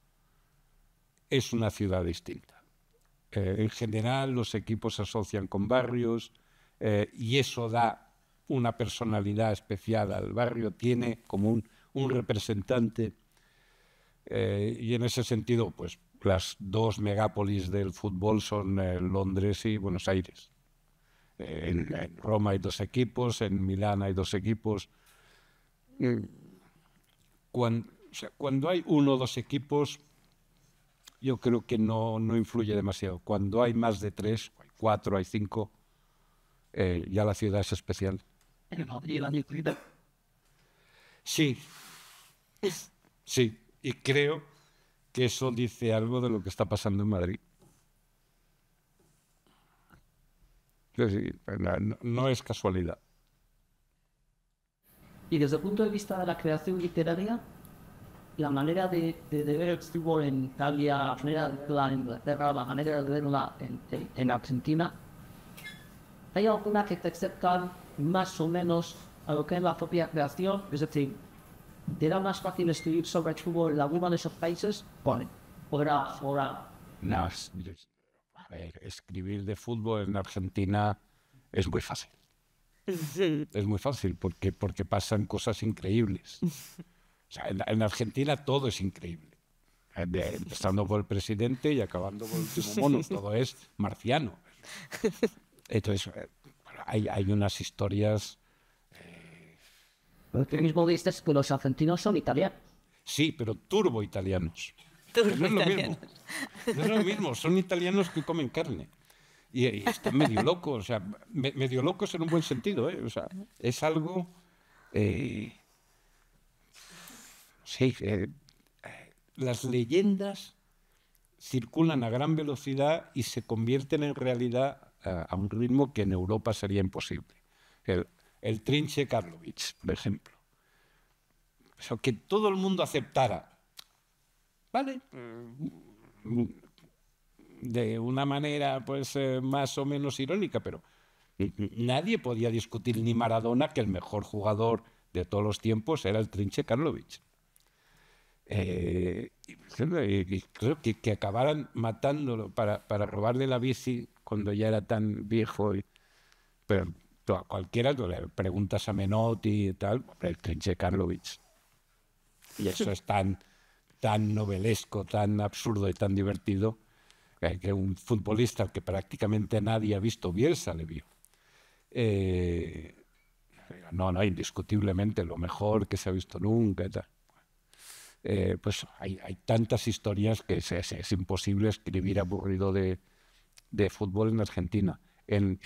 es una ciudad distinta. Eh, en general, los equipos se asocian con barrios eh, y eso da una personalidad especial al barrio, tiene como un, representante. Eh, y en ese sentido, pues las dos megápolis del fútbol son Londres y Buenos Aires. En, Roma hay dos equipos, en Milán hay dos equipos. Mm. cuando hay uno o dos equipos, yo creo que no, influye demasiado. Cuando hay más de tres, hay cuatro, hay cinco, eh, ya la ciudad es especial. Sí, sí, y creo que eso dice algo de lo que está pasando en Madrid. no es casualidad. Y desde el punto de vista de la creación literaria, la manera de, ver el fútbol en Italia, la manera de verlo en Inglaterra, la manera de verlo en, Argentina, hay alguna que te aceptan más o menos a lo que es la propia creación, es decir, te da más fácil escribir sobre el fútbol en alguno de esos países, pone, No, eh, escribir de fútbol en Argentina es muy fácil. Es muy fácil porque, porque pasan cosas increíbles. en, Argentina todo es increíble. Eh, empezando por el presidente y acabando por el último mono. Todo es marciano. Entonces, eh, hay, unas historias... Eh, pero tú mismo viste que los argentinos son italianos. Sí, pero turbo italianos. Turbo no es lo mismo. No es lo mismo, son italianos que comen carne. Y, están medio locos, o sea, medio locos en un buen sentido, O sea, es algo... Sí, eh, eh, las leyendas circulan a gran velocidad y se convierten en realidad eh, a, un ritmo que en Europa sería imposible. El, trinche Karlovich, por ejemplo. que todo el mundo aceptara. ¿Vale? Mm. De una manera pues, más o menos irónica, pero nadie podía discutir ni Maradona que el mejor jugador de todos los tiempos era el trinche Karlovich. Eh, pues, eh, eh creo que, que, acabaran matándolo para, para, robarle la bici cuando ya era tan viejo. pero a cualquiera le preguntas a Menotti y tal, el Trinche Karlovich. Y eso es tan, tan novelesco, tan absurdo y tan divertido eh, que un futbolista que prácticamente nadie ha visto, Bielsa le vio. no, no, indiscutiblemente lo mejor que se ha visto nunca. Y tal. Eh, pues hay, tantas historias que es, imposible escribir aburrido de, fútbol en Argentina. En,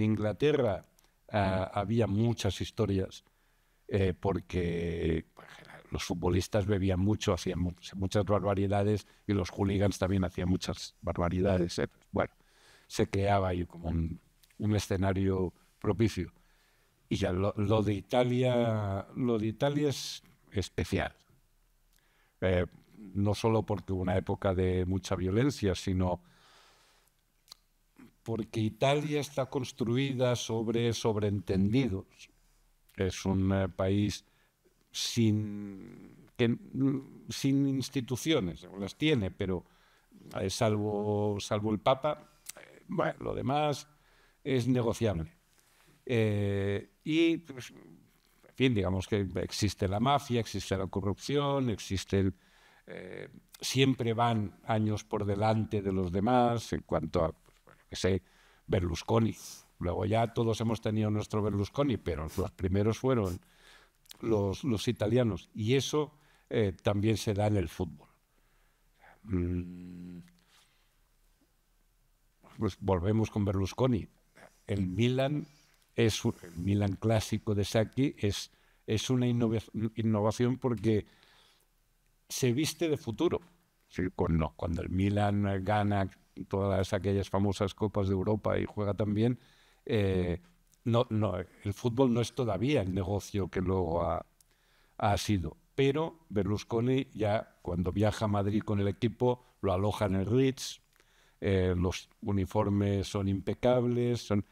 Inglaterra ah, había muchas historias eh, porque pues, los futbolistas bebían mucho, hacían muchas barbaridades y los hooligans también hacían muchas barbaridades. Eh. Bueno, se creaba ahí como un, escenario propicio. Y ya de Italia, lo de Italia es especial. Eh, no solo porque hubo una época de mucha violencia, sino porque Italia está construida sobre sobreentendidos. Es un eh, país sin, mm, sin instituciones, las tiene, pero eh, salvo, salvo el Papa, bueno, lo demás es negociable. y pues, en fin, digamos que existe la mafia, existe la corrupción, existe eh, siempre van años por delante de los demás en cuanto a, pues, Berlusconi. Luego ya todos hemos tenido nuestro Berlusconi, pero los primeros fueron los, los italianos. Y eso eh, también se da en el fútbol. Mm, pues volvemos con Berlusconi. El Milan es un, el Milan clásico de Saki es, es una innovación porque se viste de futuro. cuando, el Milan gana todas aquellas famosas copas de Europa y juega tan bien, eh, no, no, el fútbol no es todavía el negocio que luego ha, ha sido. Pero Berlusconi ya cuando viaja a Madrid con el equipo lo aloja en el Ritz, eh, los uniformes son impecables, son,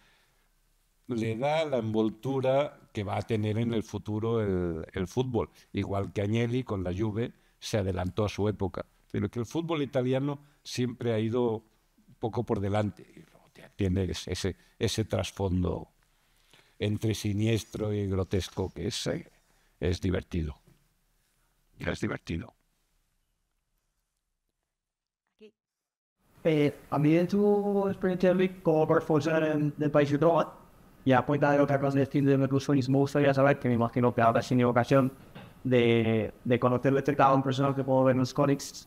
le da la envoltura que va a tener en el futuro el, fútbol. Igual que Agnelli con la Juve se adelantó a su época. Pero que el fútbol italiano siempre ha ido poco por delante. tiene ese, ese trasfondo entre siniestro y grotesco que es, eh, es divertido. Es divertido. Eh, a mí en tu experiencia, Luis, como en el país de Droga, y a de lo que acabas de decir de me gustaría saber, que me imagino que ahora tenido ocasión de, de conocer a un personal que puedo ver en los cómics,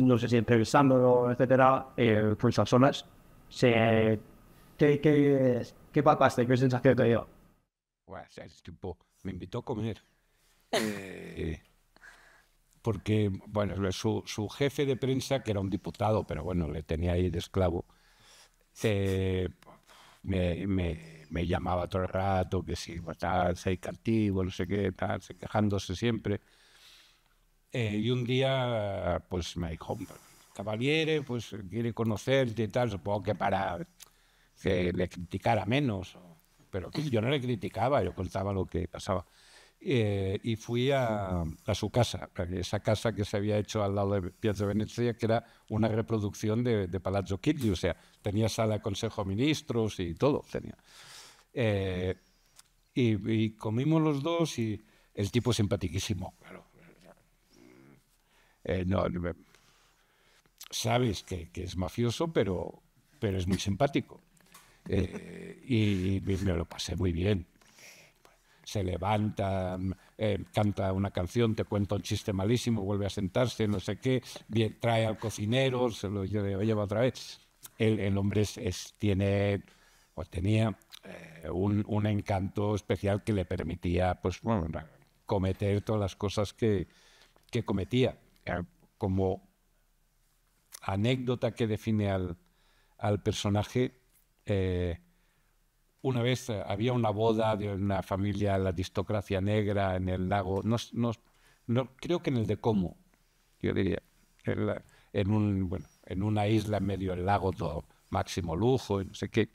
no sé si entrevistándolo, etcétera, eh, por esas zonas. Se, ¿qué, qué, ¿Qué papaste? ¿Qué sensación te dio? Bueno, es tipo, me invitó a comer. Eh, porque, bueno, su, su, jefe de prensa, que era un diputado, pero bueno, le tenía ahí de esclavo, eh, me me llamaba todo el rato, que si pues, seis cantibos, no sé qué, tal, quejándose siempre. Eh, y un día, pues me dijo, caballiere pues quiere conocerte y tal, supongo que para que le criticara menos, pero yo no le criticaba, yo contaba lo que pasaba. Eh, y fui a, su casa, esa casa que se había hecho al lado de Piazza Venezia, que era una reproducción de, Palazzo Chigi, o sea, tenía sala de consejo ministros y todo. Tenía. Eh, y, comimos los dos y el tipo simpaticísimo, Claro. Eh, no, sabes que, es mafioso, pero, pero es muy simpático. Eh, y, me lo pasé muy bien. Se levanta, canta una canción, te cuenta un chiste malísimo, vuelve a sentarse, no sé qué, trae al cocinero, se lo lleva otra vez. El, hombre es, tiene tenía eh, un, encanto especial que le permitía pues, bueno, cometer todas las cosas que, que cometía. Eh, como anécdota que define al, personaje, eh, una vez había una boda de una familia, de la aristocracia negra, en el lago, no, creo que en el de Como, yo diría, en, en, una isla en medio del lago, todo máximo lujo, no sé qué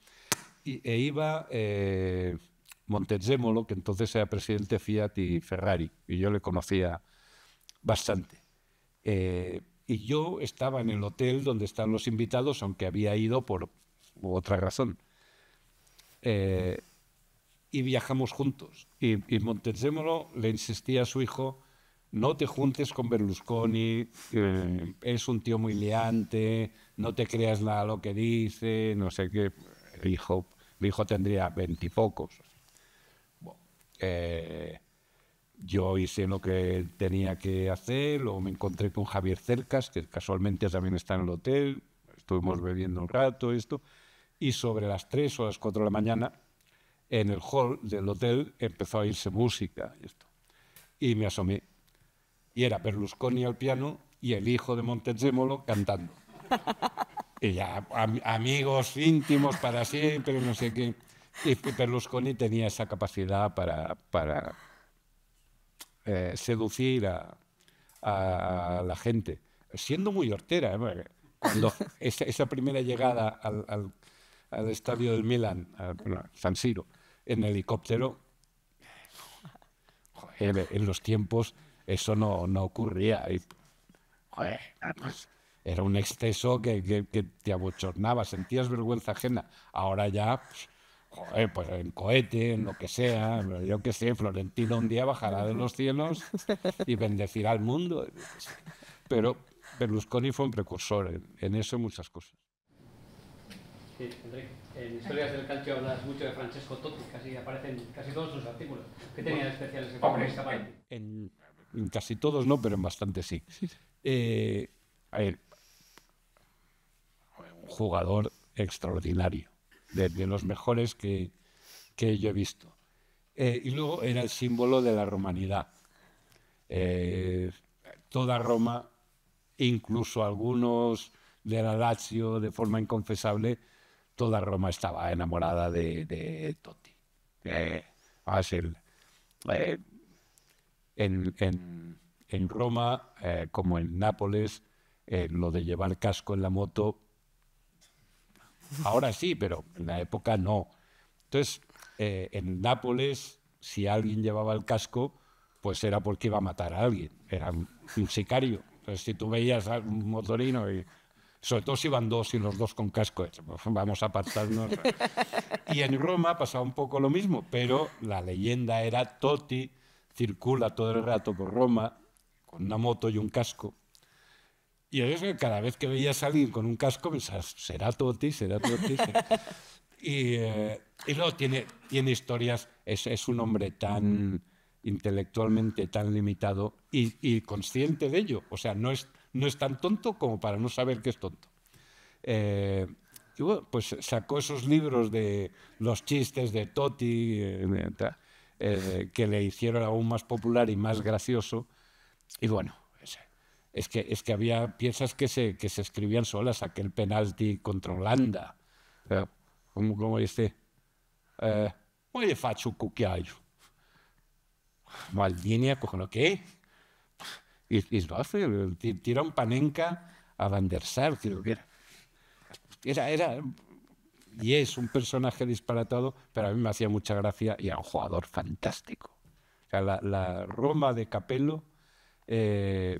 e iba eh, que entonces era presidente Fiat y Ferrari, y yo le conocía bastante. Eh, y yo estaba en el hotel donde están los invitados, aunque había ido por otra razón. Eh, y viajamos juntos. Y, y le insistía a su hijo, no te juntes con Berlusconi, eh, es un tío muy liante, no te creas nada lo que dice, no sé qué hijo, mi hijo tendría veintipocos. Eh, yo hice lo que tenía que hacer, luego me encontré con Javier Cercas, que casualmente también está en el hotel, estuvimos bebiendo un rato, esto, y sobre las 3 o las 4 de la mañana, en el hall del hotel empezó a irse música y esto. Y me asomé. Y era Berlusconi al piano y el hijo de Montezemolo cantando. y ya amigos íntimos para siempre, no sé qué. Y Berlusconi tenía esa capacidad para, para eh, seducir a, la gente, siendo muy hortera. ¿eh? esa, primera llegada al, al, estadio del Milan, a, San Siro, en helicóptero, en los tiempos eso no, no ocurría. joder, era un exceso que, que, te abochornaba, sentías vergüenza ajena. Ahora ya, pues, pues en cohete, en lo que sea, yo qué sé, Florentino un día bajará de los cielos y bendecirá al mundo. Pero Berlusconi fue un precursor en, eso y muchas cosas. Sí, en Historias del Calcio hablas mucho de Francesco Totti, casi aparecen casi todos sus artículos. ¿Qué tenía especiales en, en, en, casi todos no, pero en bastante sí. Eh, a ver, jugador extraordinario, de, los mejores que, yo he visto. Eh, y luego era el símbolo de la romanidad. Eh, toda Roma, incluso algunos de la Lazio, de forma inconfesable, toda Roma estaba enamorada de, Totti. Eh, en, Roma, como en Nápoles, lo de llevar casco en la moto Ahora sí, pero en la época no. Entonces, eh, en Nápoles, si alguien llevaba el casco, pues era porque iba a matar a alguien, era un, sicario. Entonces, si tú veías a un motorino y sobre todo si iban dos y los dos con casco, pues vamos a apartarnos. y en Roma pasaba un poco lo mismo, pero la leyenda era Totti circula todo el rato por Roma con una moto y un casco y es que cada vez que veía salir con un casco pensaba, será Toti, será Toti. Eh, y, luego tiene, tiene historias, es, es un hombre tan intelectualmente tan limitado y, consciente de ello. O sea, no es, no es tan tonto como para no saber que es tonto. Eh, y bueno, pues sacó esos libros de los chistes de Toti, eh, que le hicieron aún más popular y más gracioso. Y bueno, es que, es que había piezas que se, que se escribían solas, aquel penalti contra Holanda. como, dice este, eh, Muy de facho faccio cucchiaio. Maldini ¿qué? Y, y lo tira un panenca a Van der Sar, creo que era. Era, era, y es un personaje disparatado, pero a mí me hacía mucha gracia y era un jugador fantástico. O la, Roma de Capello eh,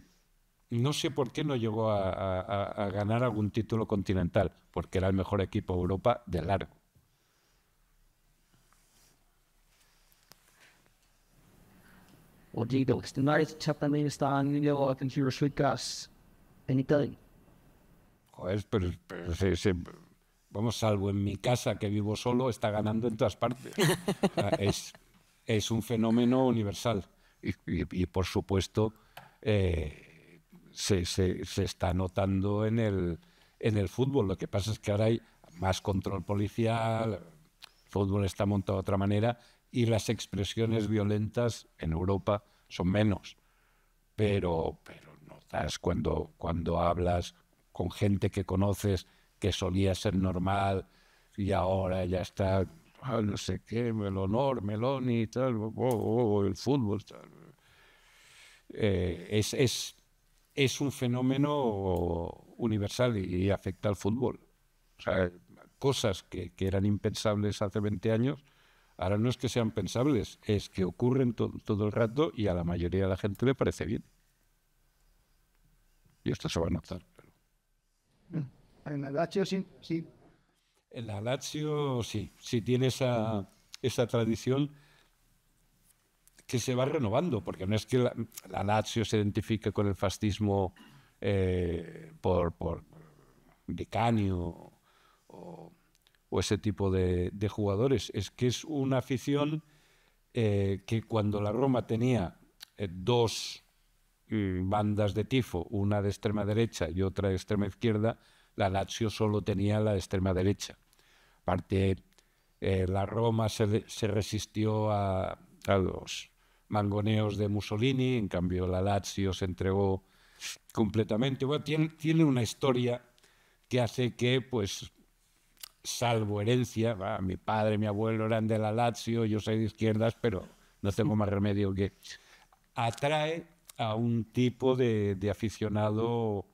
no sé por qué no llegó a, ganar algún título continental, porque era el mejor equipo de Europa de largo. Joder, pero, vamos, salvo en mi casa que vivo solo, está ganando en todas partes. Ah, es, un fenómeno universal. Y, por supuesto, eh, se, está notando en el, en el fútbol. Lo que pasa es que ahora hay más control policial, el fútbol está montado de otra manera y las expresiones violentas en Europa son menos. Pero, pero notas cuando, cuando hablas con gente que conoces que solía ser normal y ahora ya está, ah, no sé qué, el honor, Meloni y tal, oh, oh, oh, el fútbol. Eh, es, es un fenómeno universal y, afecta al fútbol. cosas que, eran impensables hace 20 años, ahora no es que sean pensables, es que ocurren todo el rato y a la mayoría de la gente le parece bien. Y esto se va a notar. Mm. En la Lazio sí, En la Lazio sí, sí tiene esa, esa tradición que se va renovando, porque no es que la, Lazio se identifique con el fascismo eh, por, por Decanio o, ese tipo de, jugadores, es que es una afición eh, que cuando la Roma tenía eh, dos mm, bandas de tifo, una de extrema derecha y otra de extrema izquierda, la Lazio solo tenía la extrema derecha. Aparte, la Roma se, resistió a los mangoneos de Mussolini, en cambio la Lazio se entregó completamente. Bueno, tiene, una historia que hace que, pues, salvo herencia, mi padre, mi abuelo eran de la Lazio, yo soy de izquierdas, pero no tengo más remedio que atrae a un tipo de, aficionado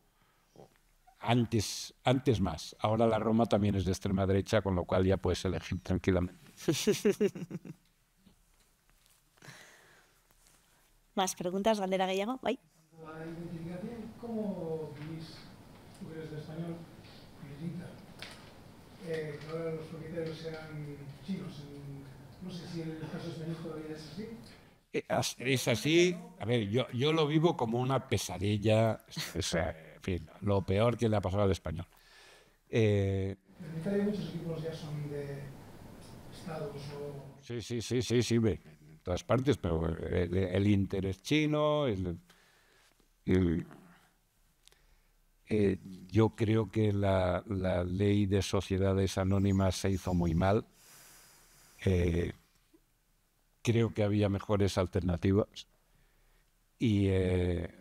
antes, antes más. Ahora la Roma también es de extrema derecha, con lo cual ya puedes elegir tranquilamente. Más preguntas, galdera Gallego, bai? ¿Cómo como vivís, tú eres de español, de eh, ahora los propietarios sean chinos, no sé si en el caso español todavía es así, eh, es así, a ver, yo, yo lo vivo como una pesadilla, o sea, en fin, lo peor que le ha pasado al español. Eh, en Italia muchos equipos ya son de estados o... Sí, sí, sí, sí, sí, ve partes, pero el, interés chino, eh, yo creo que la, ley de sociedades anónimas se hizo muy mal. Eh, creo que había mejores alternativas. Y eh,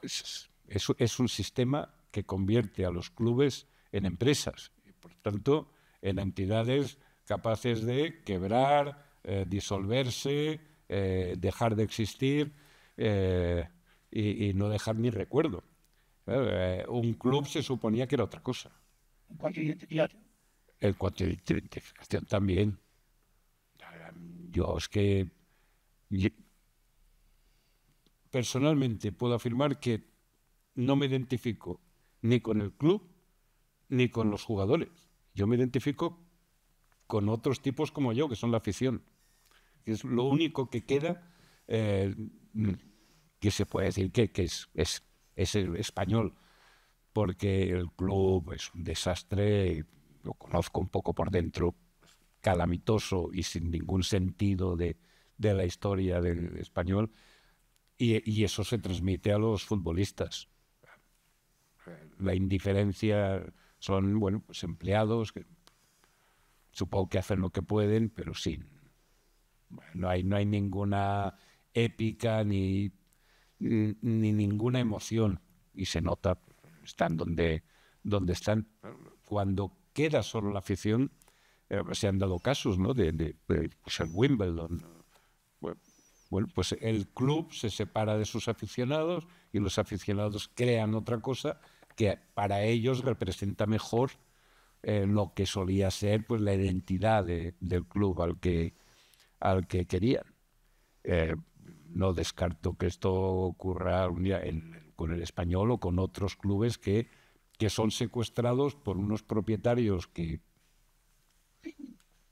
es, un sistema que convierte a los clubes en empresas, por tanto, en entidades capaces de quebrar, eh, disolverse, eh, dejar de existir eh, y, no dejar ni recuerdo. un club se suponía que era otra cosa. ¿El cuatro de identificación? El de identificación también. Yo es que personalmente puedo afirmar que no me identifico ni con el club ni con los jugadores. Yo me identifico con otros tipos como yo, que son la afición que es lo único que queda, eh, que se puede decir que, es, español, porque el club es un desastre, lo conozco un poco por dentro, calamitoso y sin ningún sentido de, la historia del español, y, eso se transmite a los futbolistas. La indiferencia son, bueno, pues empleados que supongo que hacen lo que pueden, pero sin, no hay, ninguna épica ni, ni, ninguna emoción. Y se nota, están donde, donde están. Cuando queda solo la afición, eh, se han dado casos, ¿no? De, pues, el Wimbledon. pues el club se separa de sus aficionados y los aficionados crean otra cosa que para ellos representa mejor eh, lo que solía ser pues la identidad del club al que al que querían. Eh, no descarto que esto ocurra un día con el español o con otros clubes que, son secuestrados por unos propietarios que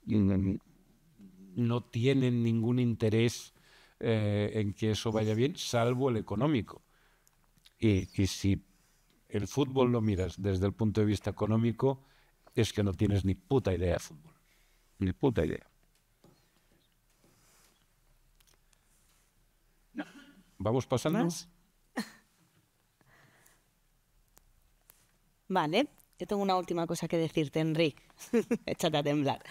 no tienen ningún interés eh, en que eso vaya bien, salvo el económico. Y, y, si el fútbol lo miras desde el punto de vista económico, es que no tienes ni puta idea de fútbol. Ni puta idea. Vamos pasando. ¿Más? Vale, yo tengo una última cosa que decirte, Enrique. Échate a temblar.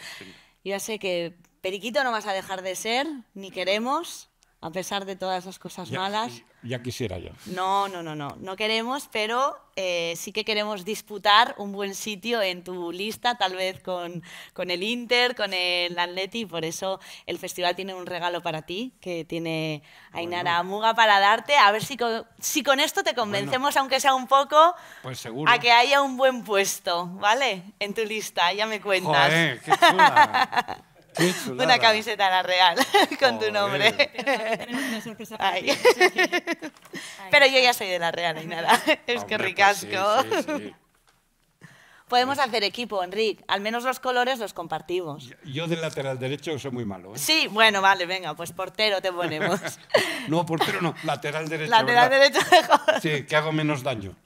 Ya sé que Periquito no vas a dejar de ser, ni queremos, a pesar de todas esas cosas malas. Ya quisiera yo. No, no, no, no. No queremos, pero eh, sí que queremos disputar un buen sitio en tu lista, tal vez con, el Inter, con el Atleti. Por eso el festival tiene un regalo para ti, que tiene Ainara Muga para darte. A ver si con, si con esto te convencemos, aunque sea un poco, pues a que haya un buen puesto, ¿vale? En tu lista, ya me cuentas. qué chula. Una camiseta la real con tu nombre. Pero yo ya soy de la real, y nada. Es que pues ricasco. Podemos hacer equipo, Enric. Al menos los colores los compartimos. Yo del lateral derecho soy muy malo. ¿eh? Sí, bueno, vale, venga, pues portero te ponemos. no, portero no, lateral derecho. Lateral derecho mejor. Sí, que hago menos daño.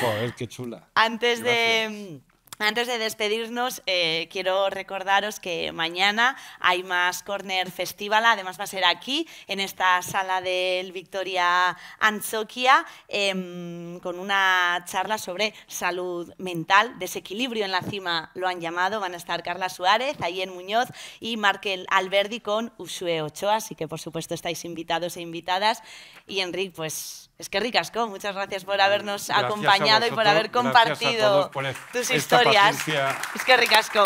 Joder, qué chula. Antes de antes de despedirnos, eh, quiero recordaros que mañana hay más Corner Festival, además va a ser aquí, en esta sala del Victoria Anzokia em, con una charla sobre salud mental, desequilibrio en la cima lo han llamado, van a estar Carla Suárez, en Muñoz y Markel Alberdi con Usue Ochoa, así que por supuesto estáis invitados e invitadas. Y Enrique, pues es que ricasco, muchas gracias por habernos acompañado y por haber compartido tus historias. Es que ricasco.